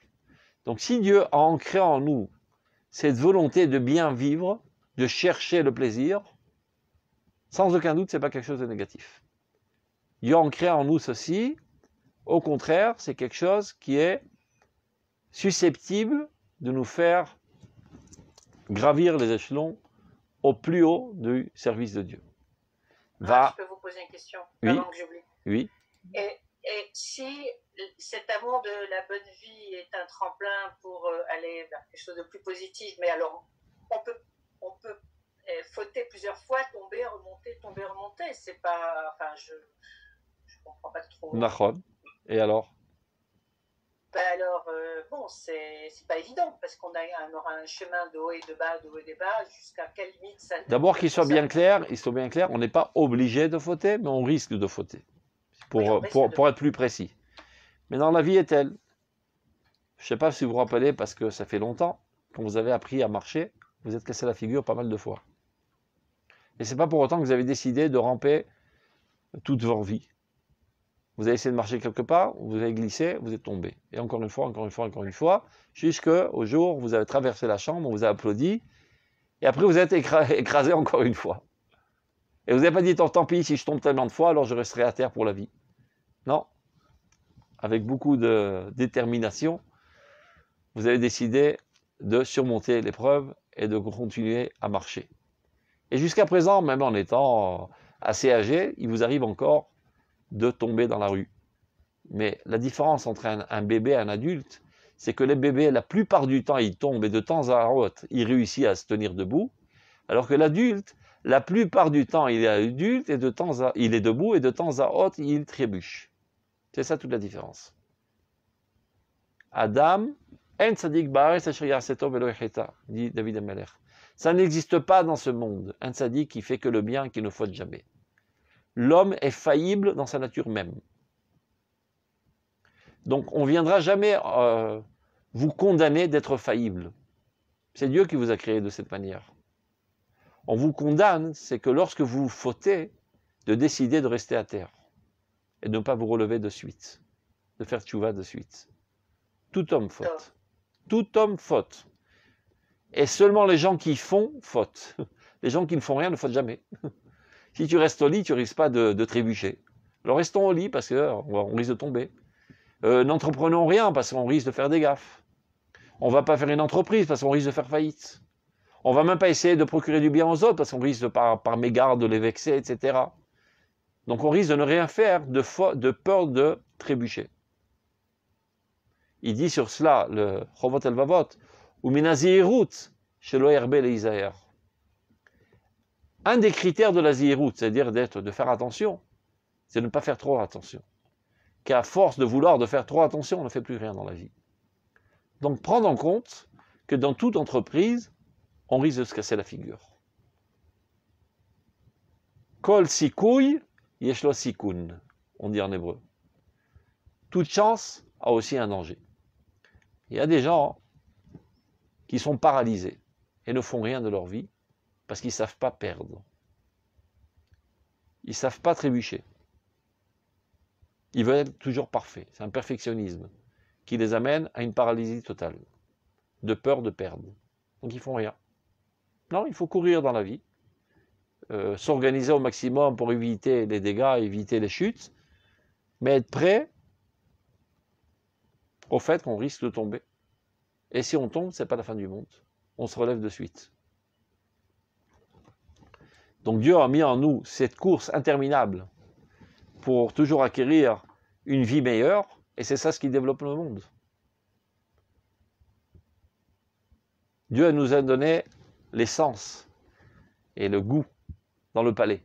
Donc si Dieu a ancré en nous cette volonté de bien vivre, de chercher le plaisir, sans aucun doute, ce n'est pas quelque chose de négatif. Il a ancré en nous ceci, au contraire, c'est quelque chose qui est susceptible de nous faire gravir les échelons au plus haut du service de Dieu. Ah, je peux vous poser une question oui. avant que j'oublie. Oui. Et, si cet amour de la bonne vie est un tremplin pour euh, aller vers quelque chose de plus positif, mais alors on peut, on peut eh, fauter plusieurs fois, tomber, remonter, tomber, remonter. C'est pas. Enfin, je ne comprends pas trop. Et alors bah alors, euh, bon, c'est pas évident parce qu'on aura un chemin de haut et de bas, de haut et de bas, jusqu'à quelle limite ça. D'abord, qu'ils soit bien clair, ils bien clairs, on n'est pas obligé de fauter, mais on risque de fauter, pour, euh, être plus précis. Mais dans la vie est telle, je ne sais pas si vous vous rappelez, parce que ça fait longtemps, quand vous avez appris à marcher, vous êtes cassé la figure pas mal de fois. Et ce n'est pas pour autant que vous avez décidé de ramper toute votre vie. Vous avez essayé de marcher quelque part, vous avez glissé, vous êtes tombé. Et encore une fois, encore une fois, encore une fois, jusqu'au jour où vous avez traversé la chambre, on vous a applaudi, et après vous êtes <laughs> écrasé encore une fois. Et vous n'avez pas dit, tant pis, si je tombe tellement de fois, alors je resterai à terre pour la vie. Non. Avec beaucoup de détermination, vous avez décidé de surmonter l'épreuve et de continuer à marcher. Et jusqu'à présent, même en étant assez âgé, il vous arrive encore de tomber dans la rue. Mais la différence entre un, bébé et un adulte, c'est que les bébés, la plupart du temps, ils tombent et de temps à autre, ils réussissent à se tenir debout, alors que l'adulte, la plupart du temps, il est adulte et de temps à, il est debout et de temps à autre, il trébuche. C'est ça toute la différence. Adam, dit David Ça n'existe pas dans ce monde, un sadique qui fait que le bien, qui ne faute jamais l'homme est faillible dans sa nature même. Donc on ne viendra jamais euh, vous condamner d'être faillible. C'est Dieu qui vous a créé de cette manière. On vous condamne, c'est que lorsque vous fautez, de décider de rester à terre et de ne pas vous relever de suite, de faire tchouva de suite. Tout homme faute. Ah. Tout homme faute. Et seulement les gens qui font faute. <laughs> Les gens qui ne font rien ne fautent jamais. <laughs> Si tu restes au lit, tu risques pas de, trébucher. Alors restons au lit parce qu'on euh, on risque de tomber. Euh, n'entreprenons rien parce qu'on risque de faire des gaffes. On va pas faire une entreprise parce qu'on risque de faire faillite. On va même pas essayer de procurer du bien aux autres parce qu'on risque de, par, par mégarde de les vexer, etc. Donc on risque de ne rien faire de, peur de trébucher. Il dit sur cela le Chovot El Vavot, ou route chez l'ORB les un des critères de la c'est-à-dire d'être, de faire attention, c'est de ne pas faire trop attention. Qu'à force de vouloir de faire trop attention, on ne fait plus rien dans la vie. Donc prendre en compte que dans toute entreprise, on risque de se casser la figure. Kol sikoui yeshlo sikoun, on dit en hébreu. Toute chance a aussi un danger. Il y a des gens qui sont paralysés et ne font rien de leur vie parce qu'ils ne savent pas perdre. Ils ne savent pas trébucher. Ils veulent être toujours parfaits. C'est un perfectionnisme qui les amène à une paralysie totale, de peur de perdre. Donc ils font rien. Non, il faut courir dans la vie, euh, s'organiser au maximum pour éviter les dégâts, éviter les chutes, mais être prêt au fait qu'on risque de tomber. Et si on tombe, ce n'est pas la fin du monde. On se relève de suite. Donc Dieu a mis en nous cette course interminable pour toujours acquérir une vie meilleure, et c'est ça ce qui développe le monde. Dieu nous a donné l'essence et le goût dans le palais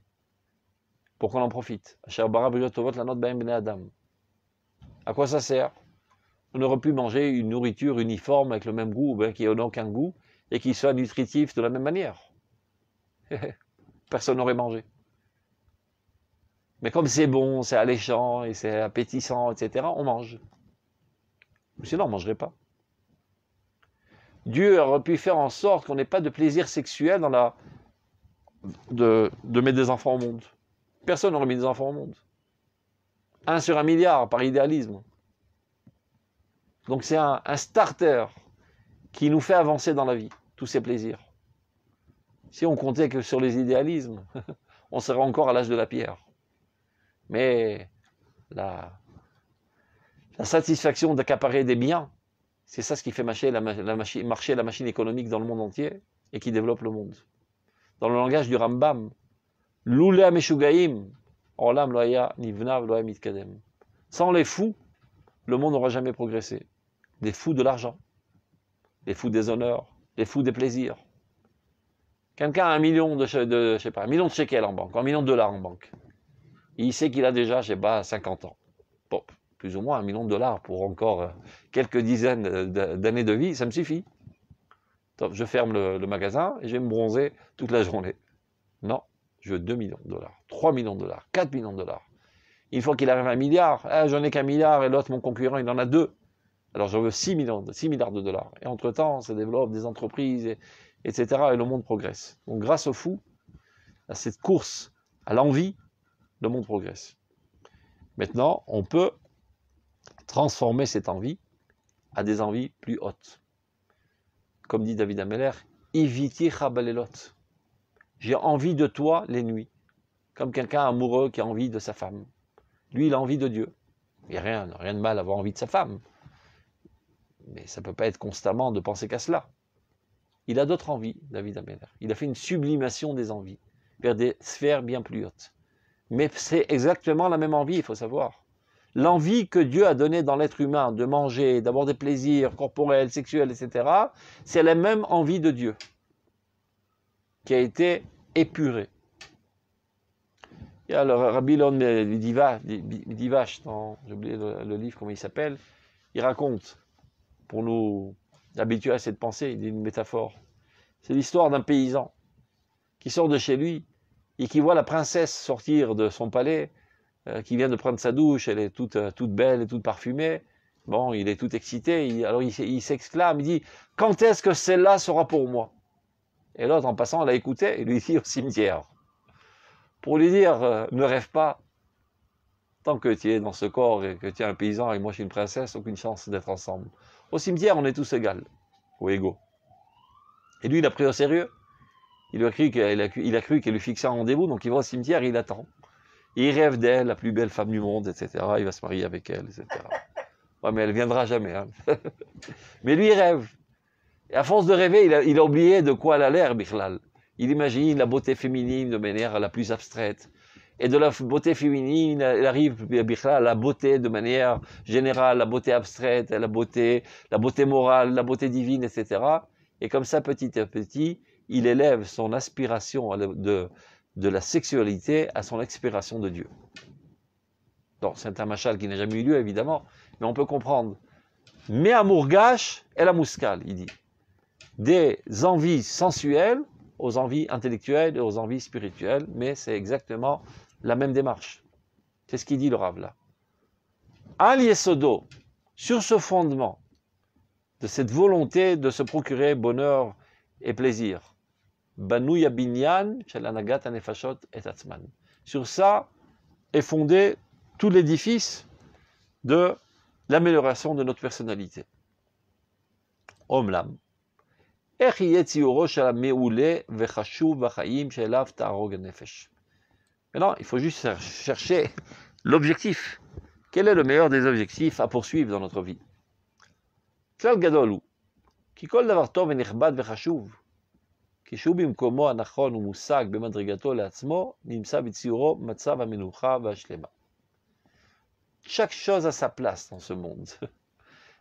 pour qu'on en profite. Ben à quoi ça sert On aurait pu manger une nourriture uniforme avec le même goût, qui n'a aucun goût, et qui soit nutritif de la même manière. <laughs> personne n'aurait mangé. Mais comme c'est bon, c'est alléchant et c'est appétissant, etc., on mange. sinon, on ne mangerait pas. Dieu aurait pu faire en sorte qu'on n'ait pas de plaisir sexuel dans la... de, mettre des enfants au monde. Personne n'aurait mis des enfants au monde. Un sur un milliard par idéalisme. Donc c'est un starter qui nous fait avancer dans la vie, tous ces plaisirs. Si on comptait que sur les idéalismes, <laughs> on serait encore à l'âge de la pierre. Mais la, satisfaction d'accaparer des biens, c'est ça ce qui fait marcher la, machine, économique dans le monde entier et qui développe le monde. Dans le langage du Rambam, Olam Loya Nivnav Sans les fous, le monde n'aura jamais progressé. Des fous de l'argent, des fous des honneurs, des fous des plaisirs, Quelqu'un a un million de, de sais pas, un million de shekels en banque, un million de dollars en banque. il sait qu'il a déjà, je sais pas, 50 ans. Pop plus ou moins un million de dollars pour encore euh, quelques dizaines d'années de vie, ça me suffit. je ferme le, magasin et je vais me bronzer toute la journée. Non, je veux 2 millions de dollars, 3 millions de dollars, 4 millions de dollars. Il faut qu'il arrive à un milliard. Je ah, j'en ai qu'un milliard et l'autre, mon concurrent, il en a deux. Alors je veux 6, millions, 6 milliards de dollars. Et entre-temps, ça développe des entreprises et, etc. Et le monde progresse. Donc grâce au fou, à cette course, à l'envie, le monde progresse. Maintenant, on peut transformer cette envie à des envies plus hautes. Comme dit David Ameller, Iviti lot J'ai envie de toi les nuits. Comme quelqu'un amoureux qui a envie de sa femme. Lui, il a envie de Dieu. Il n'y a rien, rien de mal à avoir envie de sa femme. Mais ça ne peut pas être constamment de penser qu'à cela. Il a d'autres envies, David Améler. Il a fait une sublimation des envies vers des sphères bien plus hautes. Mais c'est exactement la même envie, il faut savoir. L'envie que Dieu a donnée dans l'être humain de manger, d'avoir des plaisirs corporels, sexuels, etc., c'est la même envie de Dieu qui a été épurée. Et alors, Rabbi Lon j'ai oublié le livre, comment il s'appelle, il raconte pour nous habitué à cette pensée, il dit une métaphore. C'est l'histoire d'un paysan qui sort de chez lui et qui voit la princesse sortir de son palais, euh, qui vient de prendre sa douche, elle est euh, toute, belle et toute parfumée. Bon, il est tout excité, alors il, s'exclame, il dit « Quand est-ce que celle-là sera pour moi ?» Et l'autre, en passant, l'a écouté et lui dit « Au cimetière » pour lui dire euh, Ne rêve pas, tant que tu es dans ce corps et que tu es un paysan et moi je suis une princesse, aucune chance d'être ensemble. Au cimetière, on est tous égaux ou égaux. Et lui, il a pris au sérieux. Il a cru qu'elle, lui fixait un rendez-vous, donc il va au cimetière, il attend. il rêve d'elle, la plus belle femme du monde, etc. Il va se marier avec elle, etc. Ouais, mais elle viendra jamais. Hein. <laughs> mais lui, il rêve. Et à force de rêver, il a, oublié de quoi elle a l'air, Bichlal. Il imagine la beauté féminine de manière la plus abstraite et de la beauté féminine, il arrive à euh, la beauté de manière générale, la beauté abstraite, la beauté, la beauté morale, la beauté divine, etc. Et comme ça, petit à petit, il élève son aspiration de, de la sexualité à son aspiration de Dieu. Donc, c'est un machal qui n'a jamais eu lieu, évidemment, mais on peut comprendre. Mais amour gâche et la mouscale » il dit. Des envies sensuelles aux envies intellectuelles et aux envies spirituelles, mais c'est exactement la même démarche. C'est ce qu'il dit le Rav là. Al Yesodo, sur ce fondement de cette volonté de se procurer bonheur et plaisir, Banuya Binyan, Shalanagat Anefashot et Atzman. Sur ça est fondé tout l'édifice de l'amélioration de notre personnalité. Homlam. Maintenant, il faut juste chercher l'objectif. Quel est le meilleur des objectifs à poursuivre dans notre vie Chaque chose a sa place dans ce monde.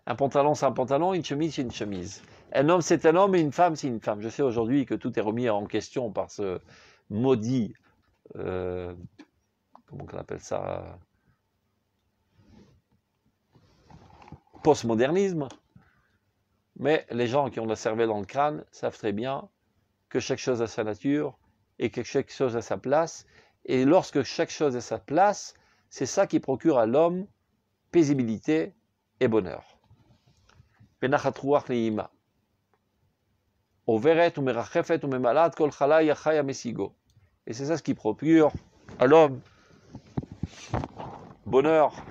Un pantalon, c'est un pantalon, une chemise, c'est une chemise. Un homme, c'est un homme, et une femme, c'est une femme. Je sais aujourd'hui que tout est remis en question par ce maudit euh, comment on appelle ça postmodernisme. Mais les gens qui ont la cervelle dans le crâne savent très bien que chaque chose a sa nature et que chaque chose a sa place. Et lorsque chaque chose a sa place, c'est ça qui procure à l'homme paisibilité et bonheur. Overet ou merachefet ou kol et c'est ça ce qui procure à l'homme bonheur,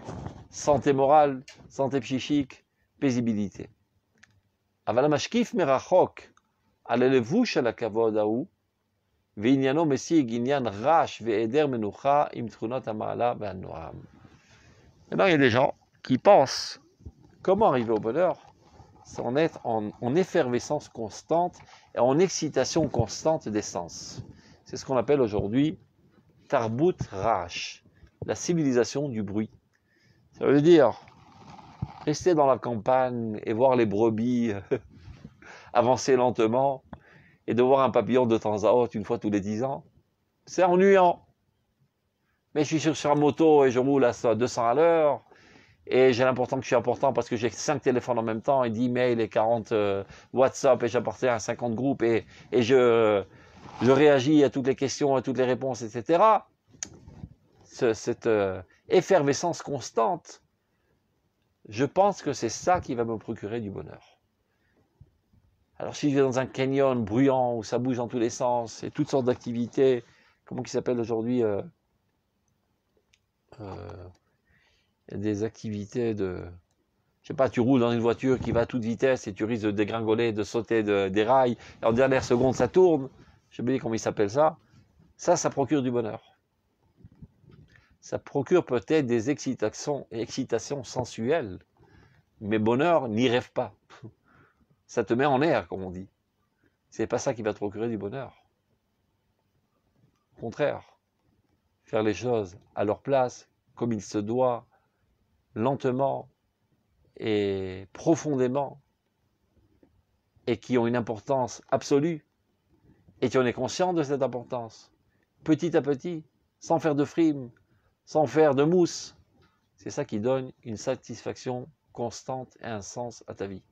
santé morale, santé psychique, paisibilité. Maintenant, il y a des gens qui pensent comment arriver au bonheur sans être en effervescence constante et en excitation constante des sens. C'est ce qu'on appelle aujourd'hui Tarbut Rash, la civilisation du bruit. Ça veut dire rester dans la campagne et voir les brebis <laughs> avancer lentement et de voir un papillon de temps à autre une fois tous les dix ans, c'est ennuyant. Mais je suis sur, la moto et je roule à 200 à l'heure et j'ai l'important que je suis important parce que j'ai 5 téléphones en même temps et 10 mails et 40 euh, WhatsApp et j'appartiens à 50 groupes et, et je, je réagis à toutes les questions, à toutes les réponses, etc. cette euh, effervescence constante, je pense que c'est ça qui va me procurer du bonheur. Alors si je vais dans un canyon bruyant où ça bouge dans tous les sens et toutes sortes d'activités, comment qui s'appelle aujourd'hui euh, euh, des activités de je sais pas, tu roules dans une voiture qui va à toute vitesse et tu risques de dégringoler, de sauter des rails. Et en dernière seconde, ça tourne je me dis comment il s'appelle ça, ça, ça procure du bonheur. Ça procure peut-être des excitations, excitations sensuelles, mais bonheur, n'y rêve pas. <laughs> Ça te met en air, comme on dit. C'est pas ça qui va te procurer du bonheur. Au contraire, faire les choses à leur place, comme il se doit, lentement et profondément, et qui ont une importance absolue, et tu en es conscient de cette importance, petit à petit, sans faire de frime, sans faire de mousse. C'est ça qui donne une satisfaction constante et un sens à ta vie.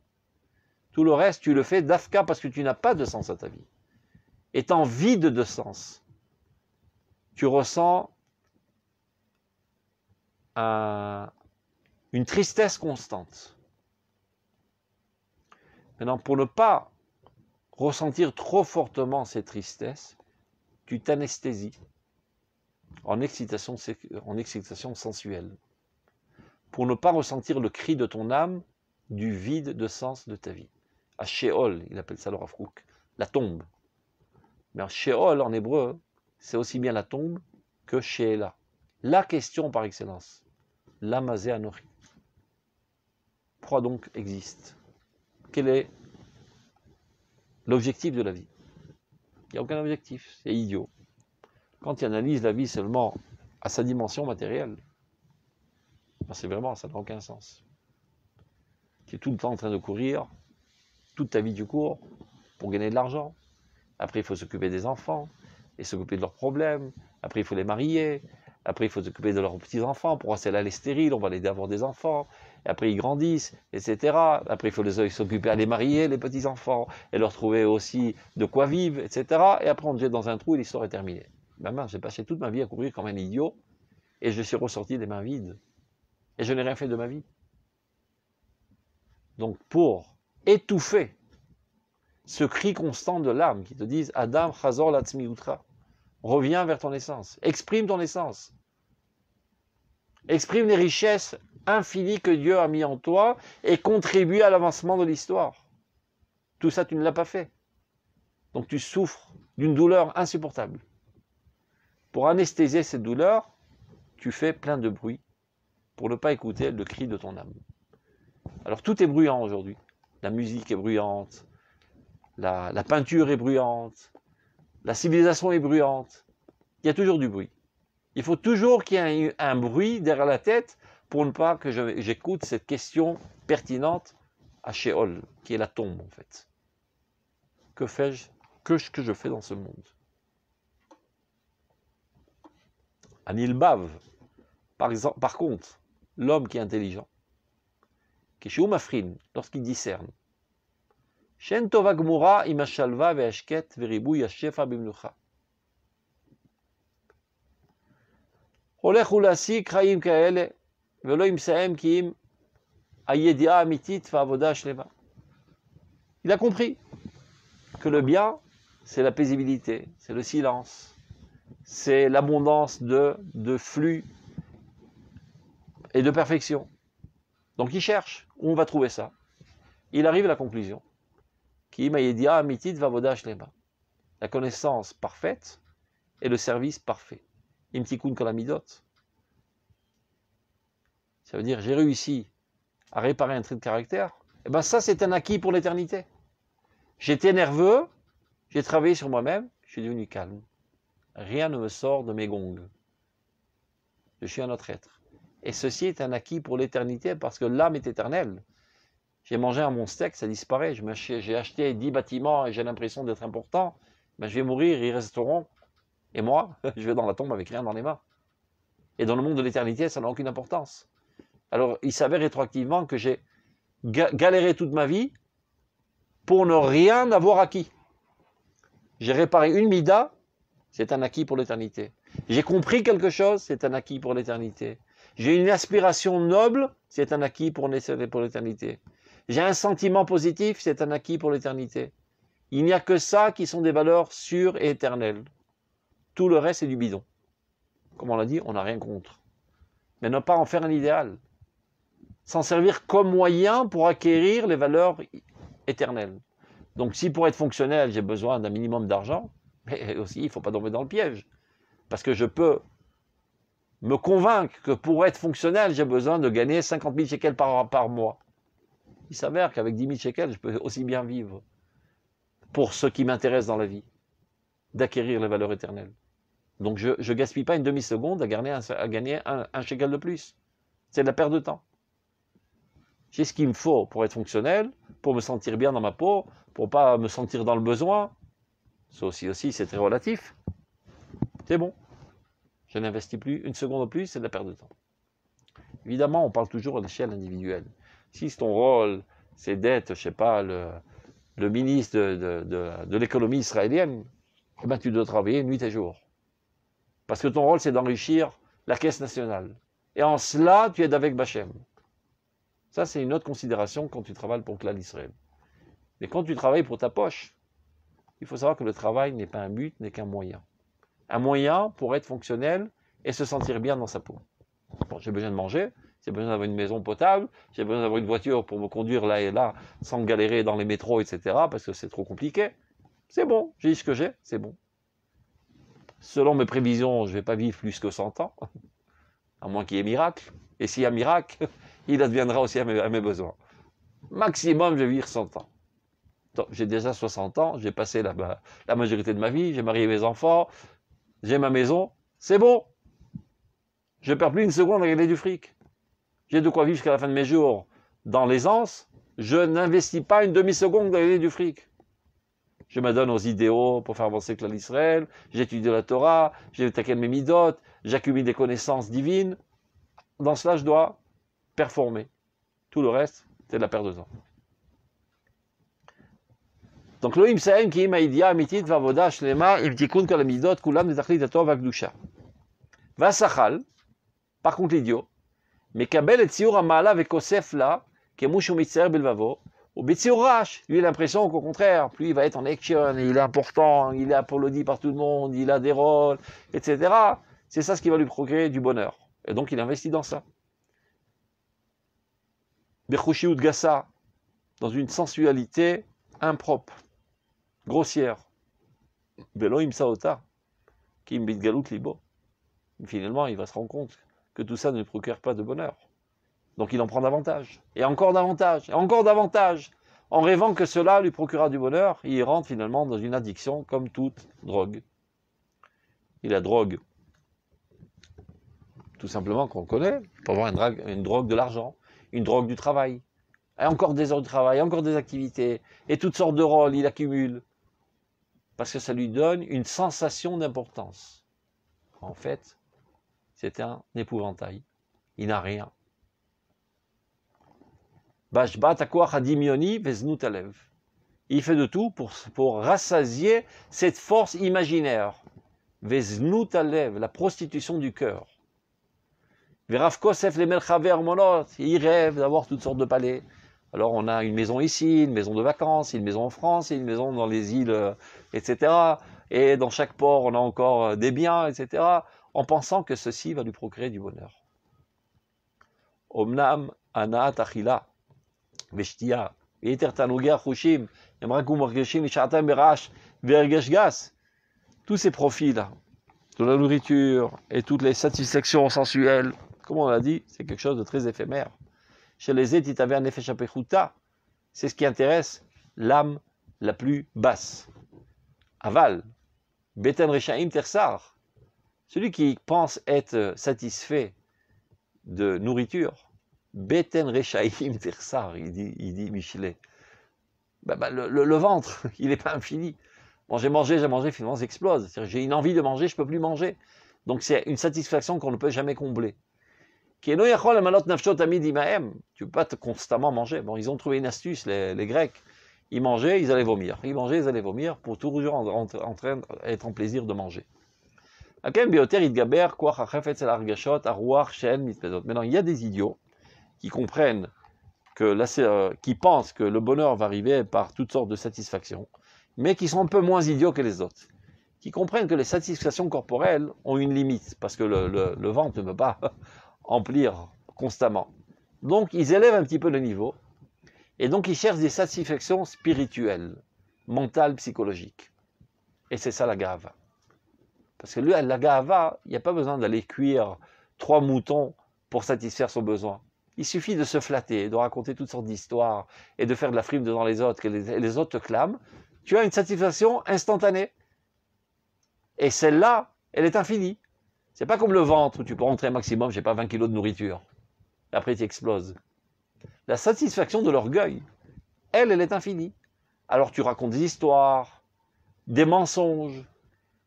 Tout le reste, tu le fais d'Afka parce que tu n'as pas de sens à ta vie. Étant vide de sens, tu ressens une tristesse constante. Maintenant, pour ne pas ressentir trop fortement ces tristesses, tu t'anesthésies en excitation, en excitation sensuelle, pour ne pas ressentir le cri de ton âme du vide de sens de ta vie. À Sheol, il appelle ça le la tombe. Mais Sheol, en hébreu, c'est aussi bien la tombe que Sheela. La question par excellence, l'Amazé Anori. Pourquoi donc existe Quelle est l'objectif de la vie. Il n'y a aucun objectif, c'est idiot. Quand tu analyses la vie seulement à sa dimension matérielle, ben, c'est vraiment, ça n'a aucun sens. Tu es tout le temps en train de courir, toute ta vie du cours pour gagner de l'argent. Après, il faut s'occuper des enfants et s'occuper de leurs problèmes. Après, il faut les marier. Après, il faut s'occuper de leurs petits-enfants pourquoi pour là les stériles. On va les avoir des enfants après ils grandissent, etc. Après, il faut les s'occuper à les marier, les petits-enfants, et leur trouver aussi de quoi vivre, etc. Et après, on jette dans un trou et l'histoire est terminée. Maman, j'ai passé toute ma vie à courir comme un idiot, et je suis ressorti des mains vides. Et je n'ai rien fait de ma vie. Donc, pour étouffer ce cri constant de l'âme qui te dit Adam, Chazor, Latzmi, Utra, reviens vers ton essence, exprime ton essence, exprime les richesses infini que Dieu a mis en toi et contribue à l'avancement de l'histoire. Tout ça, tu ne l'as pas fait. Donc tu souffres d'une douleur insupportable. Pour anesthésier cette douleur, tu fais plein de bruit pour ne pas écouter le cri de ton âme. Alors tout est bruyant aujourd'hui. La musique est bruyante, la, peinture est bruyante, la civilisation est bruyante. Il y a toujours du bruit. Il faut toujours qu'il y ait un bruit derrière la tête pour ne pas que j'écoute cette question pertinente à Sheol, qui est la tombe en fait. Que fais-je Que je fais dans ce monde Anil Bav, par, exemple, par contre, l'homme qui est intelligent, qui est Mafrin, lorsqu'il discerne, Shen Imashalva Veashket Veribu Yashefa Bimnucha. Il a compris que le bien, c'est la paisibilité, c'est le silence, c'est l'abondance de, de flux et de perfection. Donc il cherche, où on va trouver ça Il arrive à la conclusion. La connaissance parfaite et le service parfait. la kalamidot ça veut dire j'ai réussi à réparer un trait de caractère, et eh ben ça c'est un acquis pour l'éternité. J'étais nerveux, j'ai travaillé sur moi-même, je suis devenu calme. Rien ne me sort de mes gongs. Je suis un autre être. Et ceci est un acquis pour l'éternité parce que l'âme est éternelle. J'ai mangé un bon ça disparaît. J'ai acheté dix bâtiments et j'ai l'impression d'être important. Ben, je vais mourir, ils resteront. Et moi, <laughs> je vais dans la tombe avec rien dans les mains. Et dans le monde de l'éternité, ça n'a aucune importance. Alors, il s'avère rétroactivement que j'ai galéré toute ma vie pour ne rien avoir acquis. J'ai réparé une mida, c'est un acquis pour l'éternité. J'ai compris quelque chose, c'est un acquis pour l'éternité. J'ai une aspiration noble, c'est un acquis pour l'éternité. J'ai un sentiment positif, c'est un acquis pour l'éternité. Il n'y a que ça qui sont des valeurs sûres et éternelles. Tout le reste est du bidon. Comme on l'a dit, on n'a rien contre. Mais ne pas en faire un idéal s'en servir comme moyen pour acquérir les valeurs éternelles. Donc si pour être fonctionnel, j'ai besoin d'un minimum d'argent, <laughs> mais aussi, il ne faut pas tomber dans le piège. Parce que je peux me convaincre que pour être fonctionnel, j'ai besoin de gagner 50 000 shekels par, mois. Il s'avère qu'avec 10 000 shekels, je peux aussi bien vivre pour ce qui m'intéresse dans la vie, d'acquérir les valeurs éternelles. Donc je ne gaspille pas une demi-seconde à gagner, un shekel de plus. C'est de la perte de temps. J'ai ce qu'il me faut pour être fonctionnel, pour me sentir bien dans ma peau, pour pas me sentir dans le besoin. Ça aussi, aussi c'est très relatif. C'est bon. Je n'investis plus une seconde de plus, c'est de la perte de temps. Évidemment, on parle toujours à l'échelle individuelle. Si ton rôle, c'est d'être, je sais pas, le, ministre de, l'économie israélienne, eh ben, tu dois travailler nuit et jour. Parce que ton rôle, c'est d'enrichir la caisse nationale. Et en cela, tu es avec Bachem. Ça, c'est une autre considération quand tu travailles pour clan Israël. Mais quand tu travailles pour ta poche, il faut savoir que le travail n'est pas un but, n'est qu'un moyen. Un moyen pour être fonctionnel et se sentir bien dans sa peau. j'ai besoin de manger, j'ai besoin d'avoir une maison potable, j'ai besoin d'avoir une voiture pour me conduire là et là sans galérer dans les métros, etc. parce que c'est trop compliqué. C'est bon, j'ai ce que j'ai, c'est bon. Selon mes prévisions, je ne vais pas vivre plus que 100 ans, <laughs> à moins qu'il y ait miracle. Et s'il y a miracle, il adviendra aussi à mes, besoins. Maximum, je vais vivre 100 ans. j'ai déjà 60 ans, j'ai passé la, la majorité de ma vie, j'ai marié mes enfants, j'ai ma maison, c'est bon. Je perds plus une seconde à gagner du fric. J'ai de quoi vivre jusqu'à la fin de mes jours dans l'aisance. Je n'investis pas une demi-seconde à gagner du fric. Je m'adonne aux idéaux pour faire avancer le d'Israël. J'étudie la Torah, j'ai attaqué mes midotes, j'accumule des connaissances divines. Dans cela, je dois performer. Tout le reste, c'est de la perte de temps. Donc, lo imsaem qui im ha'idya amitit v'avoda shlema im tikkun kol amidot kulam netachlit atov vagdusha. V'asachal, par contre l'idiot, mais מקבל את ציור המעלה וכוסף לה כמו שהוא מצטער בלבבו, ובציור rach lui l'impression qu'au contraire, lui il va être en action, il est important, il est applaudi par tout le monde, il a des rôles, etc. C'est ça ce qui va lui procurer du bonheur. Et donc il investit dans ça. Gassa, dans une sensualité impropre, grossière. Belo Saota, Kim Bitgalut Libo. Finalement, il va se rendre compte que tout ça ne lui procure pas de bonheur. Donc il en prend davantage, et encore davantage, et encore davantage. En rêvant que cela lui procurera du bonheur, il rentre finalement dans une addiction comme toute drogue. Et la drogue, tout simplement qu'on connaît, pour avoir une, une drogue de l'argent, une drogue du travail. Et encore des heures de travail, encore des activités, et toutes sortes de rôles, il accumule. Parce que ça lui donne une sensation d'importance. En fait, c'est un épouvantail. Il n'a rien. Il fait de tout pour, pour rassasier cette force imaginaire. la prostitution du cœur. Kosef les il rêve d'avoir toutes sortes de palais. Alors on a une maison ici, une maison de vacances, une maison en France, une maison dans les îles, euh, etc. Et dans chaque port, on a encore euh, des biens, etc. En pensant que ceci va lui procurer du bonheur. Omnam ana tachila tous ces profils là de la nourriture et toutes les satisfactions sensuelles, comme on l'a dit, c'est quelque chose de très éphémère. Chez les avait effet un chapéchouta. c'est ce qui intéresse l'âme la plus basse. Aval, Beten Tersar, celui qui pense être satisfait de nourriture, Beten Tersar, il dit, Michelet. Bah, bah, le, ventre, <laughs> il n'est pas infini. j'ai mangé, j'ai mangé, finalement, explose. J'ai une envie de manger, je ne peux plus manger. Donc c'est une satisfaction qu'on ne peut jamais combler. Tu ne peux pas te constamment manger. Bon, ils ont trouvé une astuce, les, Grecs. Ils mangeaient, ils allaient vomir. Ils mangeaient, ils allaient vomir pour toujours en, être en plaisir de manger. Maintenant, il y a des idiots qui comprennent que euh, qui pensent que le bonheur va arriver par toutes sortes de satisfactions, mais qui sont un peu moins idiots que les autres, qui comprennent que les satisfactions corporelles ont une limite, parce que le, vent ne peut pas remplir constamment. Donc ils élèvent un petit peu le niveau et donc ils cherchent des satisfactions spirituelles, mentales, psychologiques. Et c'est ça la gava. Parce que lui, la gava, il n'y a pas besoin d'aller cuire trois moutons pour satisfaire son besoin. Il suffit de se flatter, de raconter toutes sortes d'histoires et de faire de la frime devant les autres, que les, les autres te clament. Tu as une satisfaction instantanée. Et celle-là, elle est infinie. C'est pas comme le ventre où tu peux rentrer un maximum, j'ai pas 20 kilos de nourriture. Après, tu exploses. La satisfaction de l'orgueil, elle, elle est infinie. Alors tu racontes des histoires, des mensonges,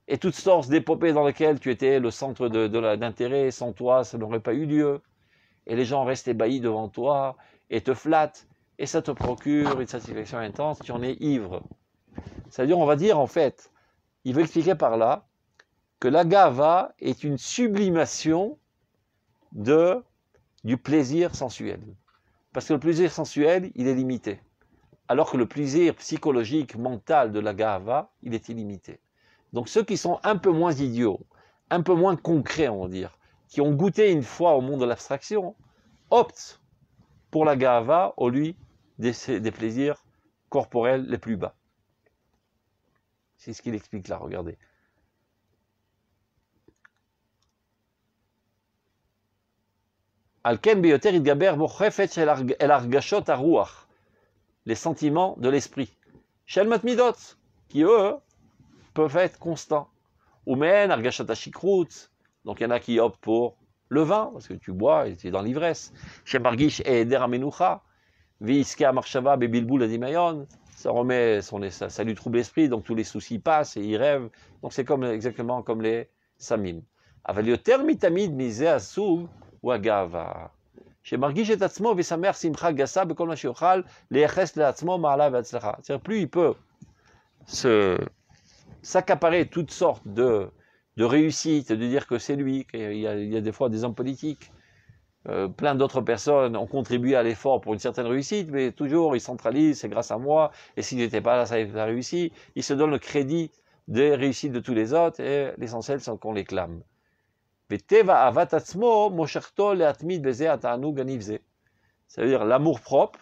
et toutes sortes d'épopées dans lesquelles tu étais le centre d'intérêt, sans toi, ça n'aurait pas eu lieu. Et les gens restent ébahis devant toi et te flattent, et ça te procure une satisfaction intense, tu en es ivre. C'est-à-dire, on va dire en fait, il veut expliquer par là que la gava est une sublimation de, du plaisir sensuel. Parce que le plaisir sensuel, il est limité. Alors que le plaisir psychologique, mental de la gava, il est illimité. Donc ceux qui sont un peu moins idiots, un peu moins concrets, on va dire, qui ont goûté une fois au monde de l'abstraction, optent pour la gava au lieu des, des plaisirs corporels les plus bas. C'est ce qu'il explique là, regardez. Al itgaber el argashot aruach. Les sentiments de l'esprit. Shelmat midot, qui eux peuvent être constants. Oumen, argashot Donc il y en a qui optent pour le vin, parce que tu bois et tu es dans l'ivresse. Shemargish et deramenucha. Viiska marshava bebilbul adimayon. Ça remet, ça, ça lui trouble l'esprit, donc tous les soucis passent et il rêve. Donc c'est comme, exactement comme les samim. Avalyoter mitamid mise asou ou à sa C'est-à-dire, plus il peut s'accaparer toutes sortes de, de réussites, de dire que c'est lui, il y a des fois des hommes politiques, euh, plein d'autres personnes ont contribué à l'effort pour une certaine réussite, mais toujours il centralise. c'est grâce à moi, et s'il n'était pas là, ça a réussi. il se donne le crédit des réussites de tous les autres, et l'essentiel, c'est qu'on les clame. C'est-à-dire l'amour propre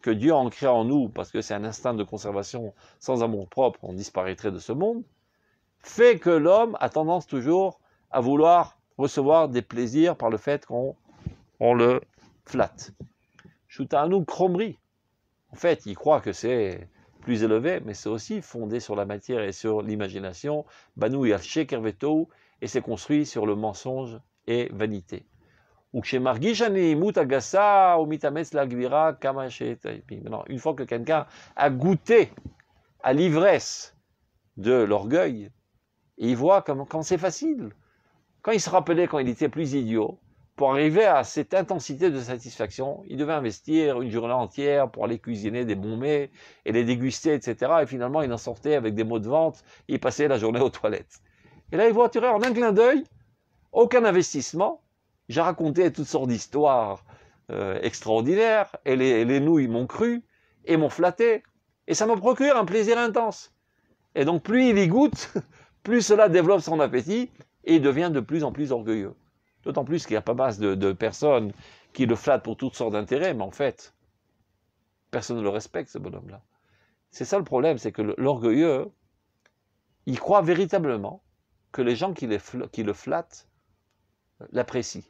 que Dieu a ancré en nous, parce que c'est un instinct de conservation, sans amour propre, on disparaîtrait de ce monde, fait que l'homme a tendance toujours à vouloir recevoir des plaisirs par le fait qu'on le flatte. Shutanu Kromri, en fait, il croit que c'est plus élevé, mais c'est aussi fondé sur la matière et sur l'imagination. Banu et s'est construit sur le mensonge et vanité. Maintenant, une fois que quelqu'un a goûté à l'ivresse de l'orgueil, il voit comme quand c'est facile. Quand il se rappelait quand il était plus idiot, pour arriver à cette intensité de satisfaction, il devait investir une journée entière pour aller cuisiner des bons et les déguster, etc. Et finalement, il en sortait avec des mots de vente, et il passait la journée aux toilettes. Et là, il voit en un clin d'œil aucun investissement. J'ai raconté toutes sortes d'histoires euh, extraordinaires et les, nouilles m'ont cru et m'ont flatté. Et ça me procure un plaisir intense. Et donc, plus il y goûte, <laughs> plus cela développe son appétit et il devient de plus en plus orgueilleux. D'autant plus qu'il y a pas masse de, de personnes qui le flattent pour toutes sortes d'intérêts, mais en fait, personne ne le respecte, ce bonhomme-là. C'est ça le problème, c'est que l'orgueilleux, il croit véritablement que les gens qui, le flattent euh, l'apprécient.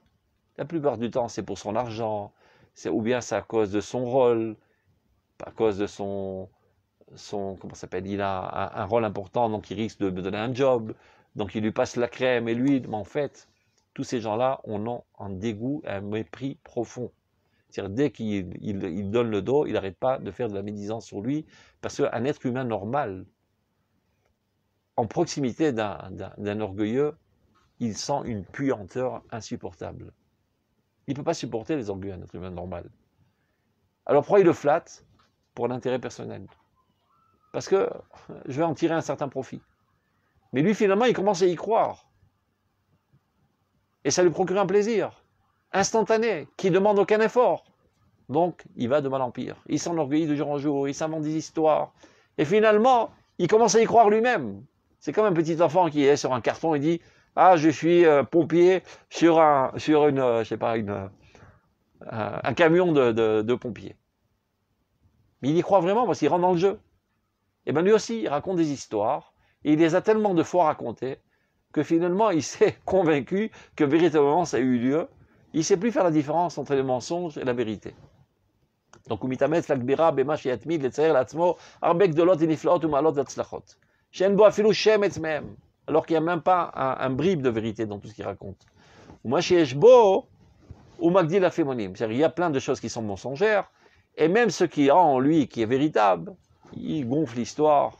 La plupart du temps, c'est pour son argent, ou bien c'est à cause de son rôle, à cause de son, son comment s'appelle, il a un, rôle important, donc il risque de me donner un job, donc il lui passe la crème, et lui, mais en fait, tous ces gens-là, on en un dégoût, un mépris profond. C'est-à-dire, dès qu'il donne le dos, il n'arrête pas de faire de la médisance sur lui, parce qu'un être humain normal, en proximité d'un orgueilleux, il sent une puanteur insupportable. Il ne peut pas supporter les orgueils d'un être humain normal. Alors pourquoi il le flatte Pour l'intérêt personnel. Parce que je vais en tirer un certain profit. Mais lui, finalement, il commence à y croire. Et ça lui procure un plaisir instantané, qui ne demande aucun effort. Donc, il va de mal en pire. Il s'enorgueille de jour en jour, il s'invente des histoires. Et finalement, il commence à y croire lui-même. C'est comme un petit enfant qui est sur un carton et dit Ah, je suis euh, pompier sur un, sur une, euh, je sais pas, une, euh, un camion de, de, pompiers. Mais il y croit vraiment parce qu'il rentre dans le jeu. Et bien lui aussi, il raconte des histoires et il les a tellement de fois racontées que finalement il <laughs> s'est convaincu que véritablement ça a eu lieu. Il ne sait plus faire la différence entre les mensonges et la vérité. Donc, alors qu'il n'y a même pas un, bribe de vérité dans tout ce qu'il raconte. Ou ou Il y a plein de choses qui sont mensongères, et même ce qui a en lui qui est véritable, il gonfle l'histoire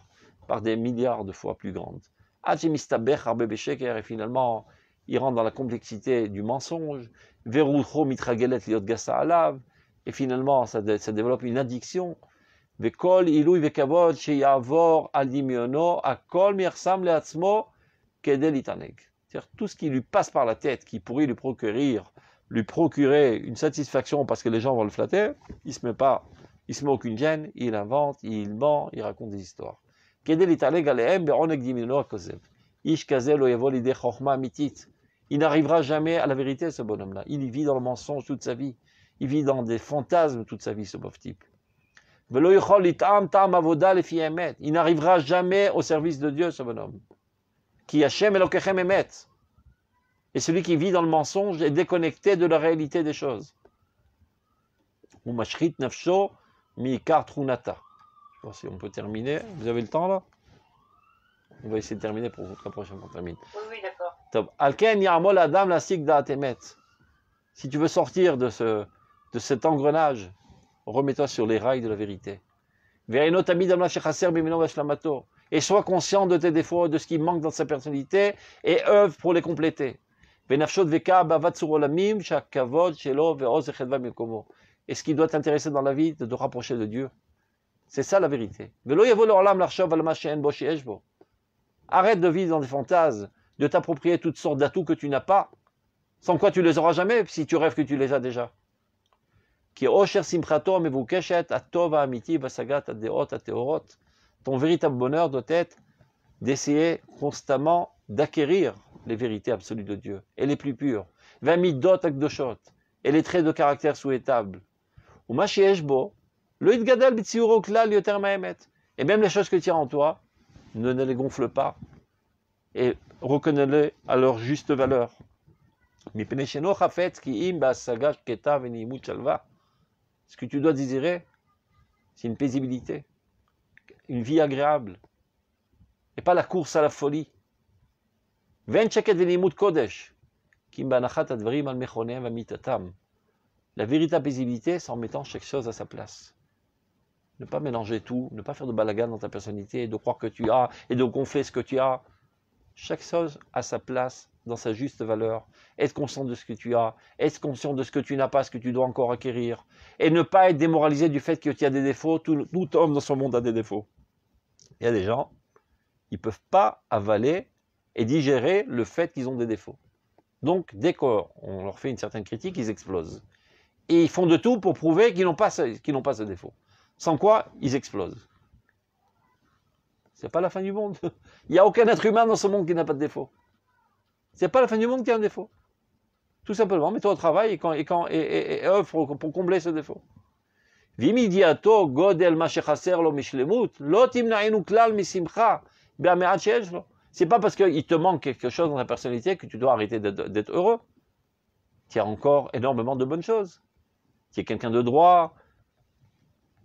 par des milliards de fois plus grandes. Et finalement, il rentre dans la complexité du mensonge. Et finalement, ça développe une addiction c'est-à-dire tout ce qui lui passe par la tête, qui pourrait lui procurer, lui procurer une satisfaction parce que les gens vont le flatter, il se met pas, il se met aucune gêne, il invente, il ment, il raconte des histoires. Il n'arrivera jamais à la vérité, ce bonhomme-là. Il vit dans le mensonge toute sa vie. Il vit dans des fantasmes toute sa vie, ce pauvre type. Il n'arrivera jamais au service de Dieu, ce bonhomme. Qui Emet. Et celui qui vit dans le mensonge est déconnecté de la réalité des choses. Ou ne Nafsho pas si on peut terminer. Vous avez le temps là On va essayer de terminer pour votre prochaine termine. Oui, oui, d'accord. Si tu veux sortir de, ce, de cet engrenage, remets-toi sur les rails de la vérité. Et sois conscient de tes défauts, de ce qui manque dans sa personnalité, et œuvre pour les compléter. Et ce qui doit t'intéresser dans la vie, de te rapprocher de Dieu. C'est ça la vérité. Arrête de vivre dans des fantasmes, de t'approprier toutes sortes d'atouts que tu n'as pas, sans quoi tu les auras jamais si tu rêves que tu les as déjà qui est Osher Simchato Mevukeshet Atova Amiti Basagat, Adeot Ateorot. Ton véritable bonheur doit être d'essayer constamment d'acquérir les vérités absolues de Dieu et les plus pures. Vamidot Akdoshot et les traits de caractère souhaitables. Ou bo le Itgadal Bitsiuro Klal Yoter Mahemet. Et même les choses que tu as en toi, ne, les gonfle pas et reconnais-les à leur juste valeur. Mipnesheno Chafetz Ki Im Sagat ketav niimut Chalva. Ce que tu dois désirer, c'est une paisibilité, une vie agréable, et pas la course à la folie. La véritable paisibilité, c'est en mettant chaque chose à sa place. Ne pas mélanger tout, ne pas faire de balagan dans ta personnalité, de croire que tu as et de gonfler ce que tu as. Chaque chose à sa place dans sa juste valeur, être conscient de ce que tu as, être conscient de ce que tu n'as pas, ce que tu dois encore acquérir, et ne pas être démoralisé du fait que tu as des défauts, tout, homme dans ce monde a des défauts. Il y a des gens, ils ne peuvent pas avaler et digérer le fait qu'ils ont des défauts. Donc, dès qu'on leur fait une certaine critique, ils explosent. Et ils font de tout pour prouver qu'ils n'ont pas, pas ce défaut. Sans quoi, ils explosent. C'est pas la fin du monde. <laughs> Il n'y a aucun être humain dans ce monde qui n'a pas de défaut n'est pas la fin du monde qui a un défaut. Tout simplement, mets-toi au travail et, quand, et, quand, et, offre pour combler ce défaut. C'est pas parce qu'il te manque quelque chose dans ta personnalité que tu dois arrêter d'être heureux. Tu as encore énormément de bonnes choses. Tu es quelqu'un de droit,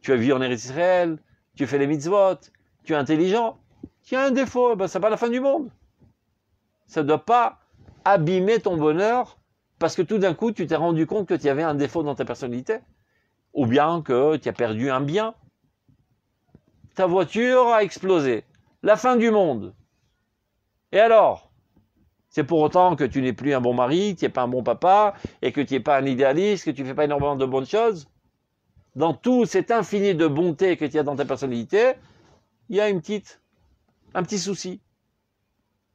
tu as vu en Eretz Israël, tu fais les mitzvot, tu es intelligent. Tu as un défaut, eh ben, ce n'est pas la fin du monde. Ça ne doit pas abîmer ton bonheur parce que tout d'un coup, tu t'es rendu compte que tu avais un défaut dans ta personnalité ou bien que tu as perdu un bien. Ta voiture a explosé. La fin du monde. Et alors C'est pour autant que tu n'es plus un bon mari, que tu n'es pas un bon papa, et que tu n'es pas un idéaliste, que tu ne fais pas énormément de bonnes choses. Dans tout cet infini de bonté que tu as dans ta personnalité, il y a une petite, un petit souci.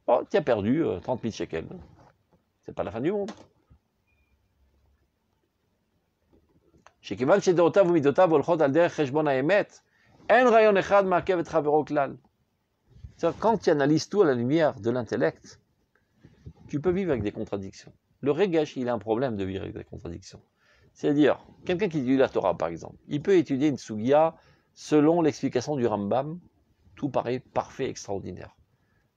Oh, tu as perdu 30 euh, 000 shekels pas la fin du monde. Quand tu analyses tout à la lumière de l'intellect, tu peux vivre avec des contradictions. Le regesh, il a un problème de vivre avec des contradictions. C'est-à-dire, quelqu'un qui étudie la Torah, par exemple, il peut étudier une sugia selon l'explication du Rambam, tout paraît parfait, extraordinaire.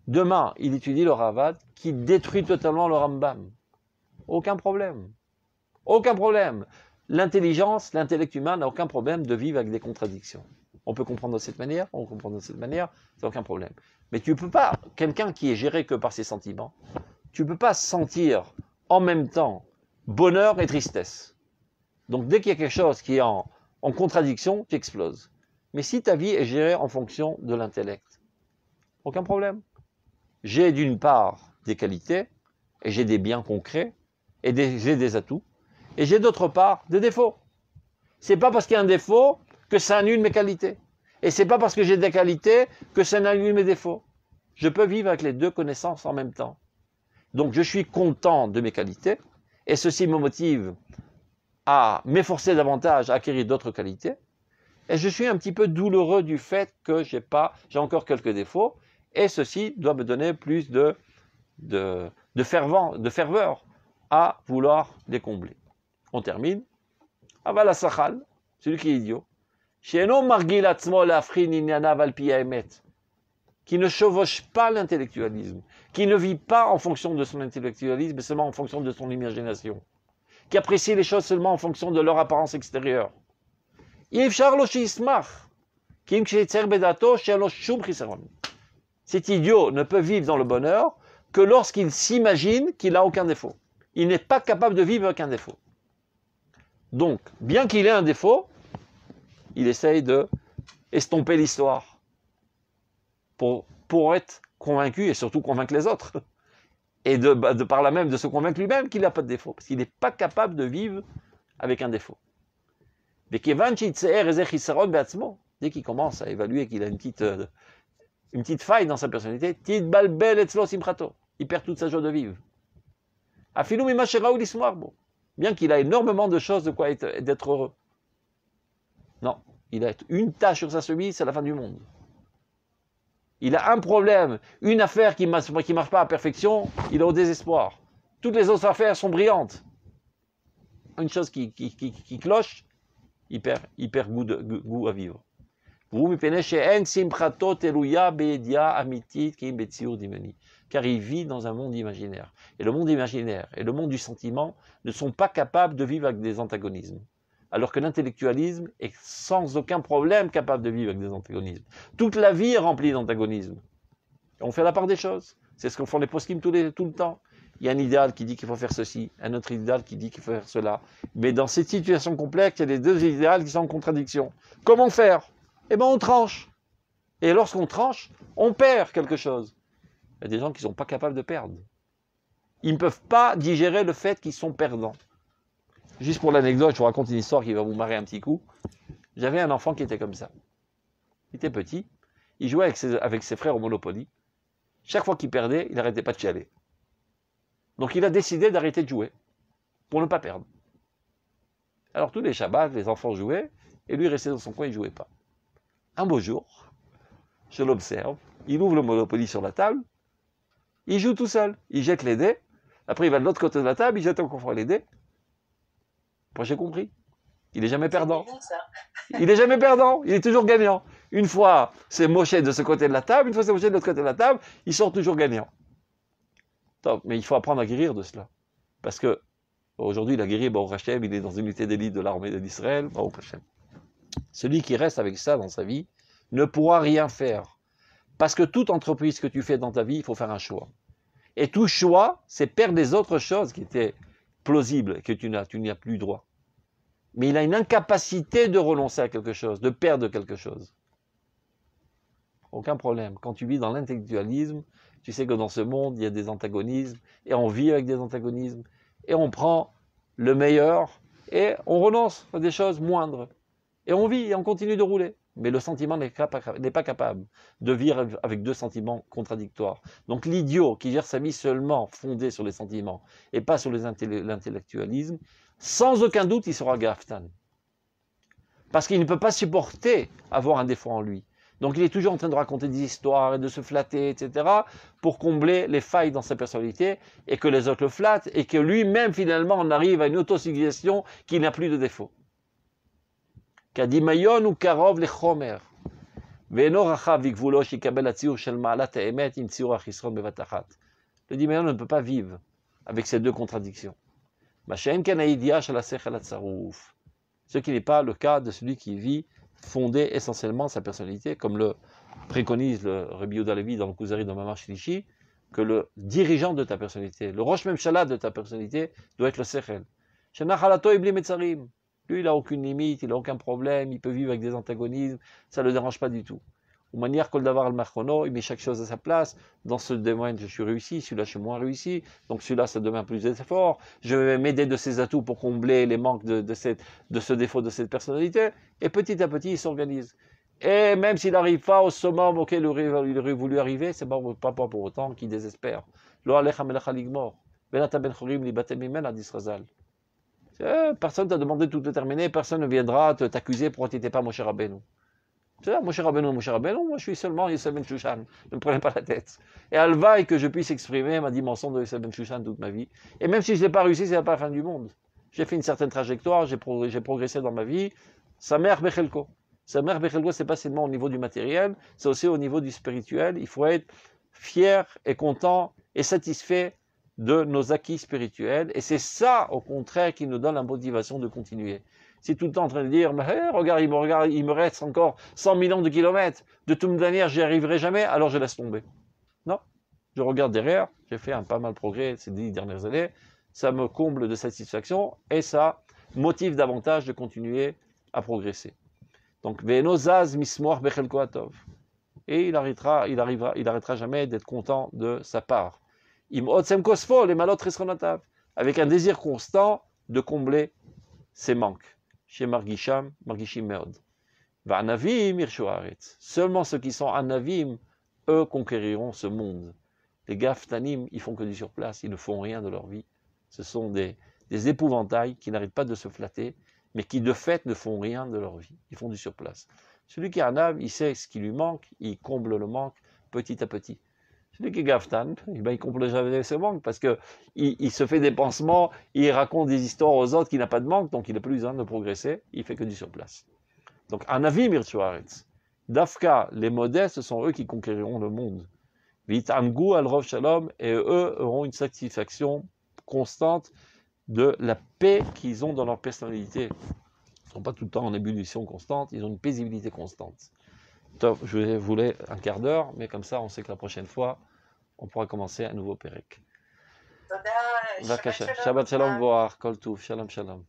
Demain, il étudie le Ravad qui détruit totalement le Rambam. Aucun problème. Aucun problème. L'intelligence, l'intellect humain n'a aucun problème de vivre avec des contradictions. On peut comprendre de cette manière, on comprend de cette manière, c'est aucun problème. Mais tu ne peux pas, quelqu'un qui est géré que par ses sentiments, tu ne peux pas sentir en même temps bonheur et tristesse. Donc dès qu'il y a quelque chose qui est en, en contradiction, tu exploses. Mais si ta vie est gérée en fonction de l'intellect, aucun problème j'ai d'une part des qualités, et j'ai des biens concrets, et j'ai des atouts, et j'ai d'autre part des défauts. C'est pas parce qu'il y a un défaut que ça annule mes qualités. Et c'est pas parce que j'ai des qualités que ça annule mes défauts. Je peux vivre avec les deux connaissances en même temps. Donc je suis content de mes qualités, et ceci me motive à m'efforcer davantage, à acquérir d'autres qualités. Et je suis un petit peu douloureux du fait que j'ai pas, j'ai encore quelques défauts, et ceci doit me donner plus de, de, fervent, de ferveur à vouloir décombler. On termine. Aval sakhal » celui qui est idiot, qui ne chevauche pas l'intellectualisme, qui ne vit pas en fonction de son intellectualisme, mais seulement en fonction de son imagination, qui apprécie les choses seulement en fonction de leur apparence extérieure. Yves cet idiot ne peut vivre dans le bonheur que lorsqu'il s'imagine qu'il n'a aucun défaut. Il n'est pas capable de vivre avec un défaut. Donc, bien qu'il ait un défaut, il essaye de estomper l'histoire pour, pour être convaincu et surtout convaincre les autres. <laughs> Et de, bah, de par là même de se convaincre lui-même qu'il n'a pas de défaut, parce qu'il n'est pas capable de vivre avec un défaut. Dès qu'il commence à évaluer qu'il a une petite, euh, une petite faille dans sa personnalité, il perd toute sa joie de vivre. Bien qu'il a énormément de choses de quoi être, heureux. Non, il a une tâche sur sa chemise, c'est la fin du monde. Il a un problème, une affaire qui ne marche, pas à perfection, il est au désespoir. Toutes les autres affaires sont brillantes. Une chose qui, cloche, il perd, goût à vivre. Car il vit dans un monde imaginaire. Et le monde imaginaire et le monde du sentiment ne sont pas capables de vivre avec des antagonismes. Alors que l'intellectualisme est sans aucun problème capable de vivre avec des antagonismes. Toute la vie est remplie d'antagonismes. On fait la part des choses. C'est ce qu'on font les post tout, tout le temps. Il y a un idéal qui dit qu'il faut faire ceci, un autre idéal qui dit qu'il faut faire cela. Mais dans cette situation complexe, il y a les deux idéaux qui sont en contradiction. Comment faire eh ben on tranche. Et lorsqu'on tranche, on perd quelque chose. Il y a des gens qui ne sont pas capables de perdre. Ils ne peuvent pas digérer le fait qu'ils sont perdants. Juste pour l'anecdote, je vous raconte une histoire qui va vous marrer un petit coup. J'avais un enfant qui était comme ça. Il était petit, il jouait avec ses, frères au Monopoly. Chaque fois qu'il perdait, il n'arrêtait pas de chialer. Donc il a décidé d'arrêter de jouer pour ne pas perdre. Alors tous les Shabbats, les enfants jouaient, et lui restait dans son coin, il ne jouait pas un beau jour, je l'observe, il ouvre le Monopoly sur la table, il joue tout seul, il jette les dés, après il va de l'autre côté de la table, il jette encore les dés. Moi j'ai compris. Il n'est jamais perdant. <laughs> il n'est jamais perdant, il est toujours gagnant. Une fois c'est Moshe de ce côté de la table, une fois c'est Moshe de l'autre côté de la table, il sort toujours gagnant. Mais il faut apprendre à guérir de cela. Parce que aujourd'hui, il a guéri, bon, Hashem, il est dans une unité d'élite de l'armée d'Israël, bon, Hashem. Celui qui reste avec ça dans sa vie ne pourra rien faire. Parce que toute entreprise que tu fais dans ta vie, il faut faire un choix. Et tout choix, c'est perdre des autres choses qui étaient plausibles, que tu n'as, tu n'y as plus droit. Mais il a une incapacité de renoncer à quelque chose, de perdre quelque chose. Aucun problème. Quand tu vis dans l'intellectualisme, tu sais que dans ce monde, il y a des antagonismes, et on vit avec des antagonismes, et on prend le meilleur, et on renonce à des choses moindres. Et on vit et on continue de rouler. Mais le sentiment n'est pas capable de vivre avec deux sentiments contradictoires. Donc l'idiot qui gère sa vie seulement fondée sur les sentiments et pas sur l'intellectualisme, sans aucun doute, il sera Graftan. Parce qu'il ne peut pas supporter avoir un défaut en lui. Donc il est toujours en train de raconter des histoires et de se flatter, etc., pour combler les failles dans sa personnalité et que les autres le flattent et que lui-même, finalement, on arrive à une autosuggestion qui n'a plus de défaut. Le dimayon ne peut pas vivre avec ces deux contradictions. Ce qui n'est pas le cas de celui qui vit fondé essentiellement sa personnalité, comme le préconise le Rabbi Levi dans le Kuzari dans Maman Shilichi que le dirigeant de ta personnalité, le Rosh Memshala de ta personnalité, doit être le Sechel. Lui, il n'a aucune limite, il n'a aucun problème, il peut vivre avec des antagonismes, ça ne le dérange pas du tout. De manière qu'on d'avoir le il met chaque chose à sa place. Dans ce domaine, je suis réussi, celui-là, je suis moins réussi. Donc celui-là, ça devient plus d'efforts. Je vais m'aider de ses atouts pour combler les manques de, ce défaut, de cette personnalité. Et petit à petit, il s'organise. Et même s'il n'arrive pas au sommet auquel il aurait, voulu arriver, c'est n'est pas, pour autant qu'il désespère. Euh, personne ne t'a demandé de tout terminer, personne ne viendra t'accuser pour n'étais pas mon cher Rabbeinu. C'est ça, mon moi je suis seulement Yosef Ben Shushan, ne prenez pas la tête. Et Alvaï que je puisse exprimer ma dimension de Yosef Ben Shushan toute ma vie. Et même si je n'ai pas réussi, c'est pas la fin du monde. J'ai fait une certaine trajectoire, j'ai progressé dans ma vie. Sa mère Bechelko. Sa mère c'est pas seulement au niveau du matériel, c'est aussi au niveau du spirituel. Il faut être fier et content et satisfait de nos acquis spirituels. Et c'est ça, au contraire, qui nous donne la motivation de continuer. Si tout le temps en train de dire, mais, eh, regarde, il me, reste encore 100 millions de kilomètres, de toute manière, j'y arriverai jamais, alors je laisse tomber. Non, je regarde derrière, j'ai fait un pas mal de progrès ces dix dernières années, ça me comble de satisfaction et ça motive davantage de continuer à progresser. Donc, Et il arrêtera, il arrivera, il arrêtera jamais d'être content de sa part avec un désir constant de combler ses manques. Chez Margisham, Margishim Seulement ceux qui sont anavim, eux conquériront ce monde. Les gaftanim, ils font que du surplace, ils ne font rien de leur vie. Ce sont des, épouvantails qui n'arrêtent pas de se flatter, mais qui de fait ne font rien de leur vie. Ils font du surplace. Celui qui est anav, il sait ce qui lui manque, il comble le manque petit à petit celui qui gaffe Gaftan, eh ben, il ne comprend jamais ce manque, parce qu'il il se fait des pansements, il raconte des histoires aux autres qu'il n'a pas de manque, donc il n'a plus besoin de progresser, il fait que du surplace. Donc, un avis, Mirtuaretz. Dafka, les modestes ce sont eux qui conquériront le monde. al Alrov Shalom, et eux auront une satisfaction constante de la paix qu'ils ont dans leur personnalité. Ils ne sont pas tout le temps en ébullition constante, ils ont une paisibilité constante je voulais un quart d'heure, mais comme ça, on sait que la prochaine fois, on pourra commencer un nouveau Pérec. Shabbat shalom, voir, Kol Shalom, shalom.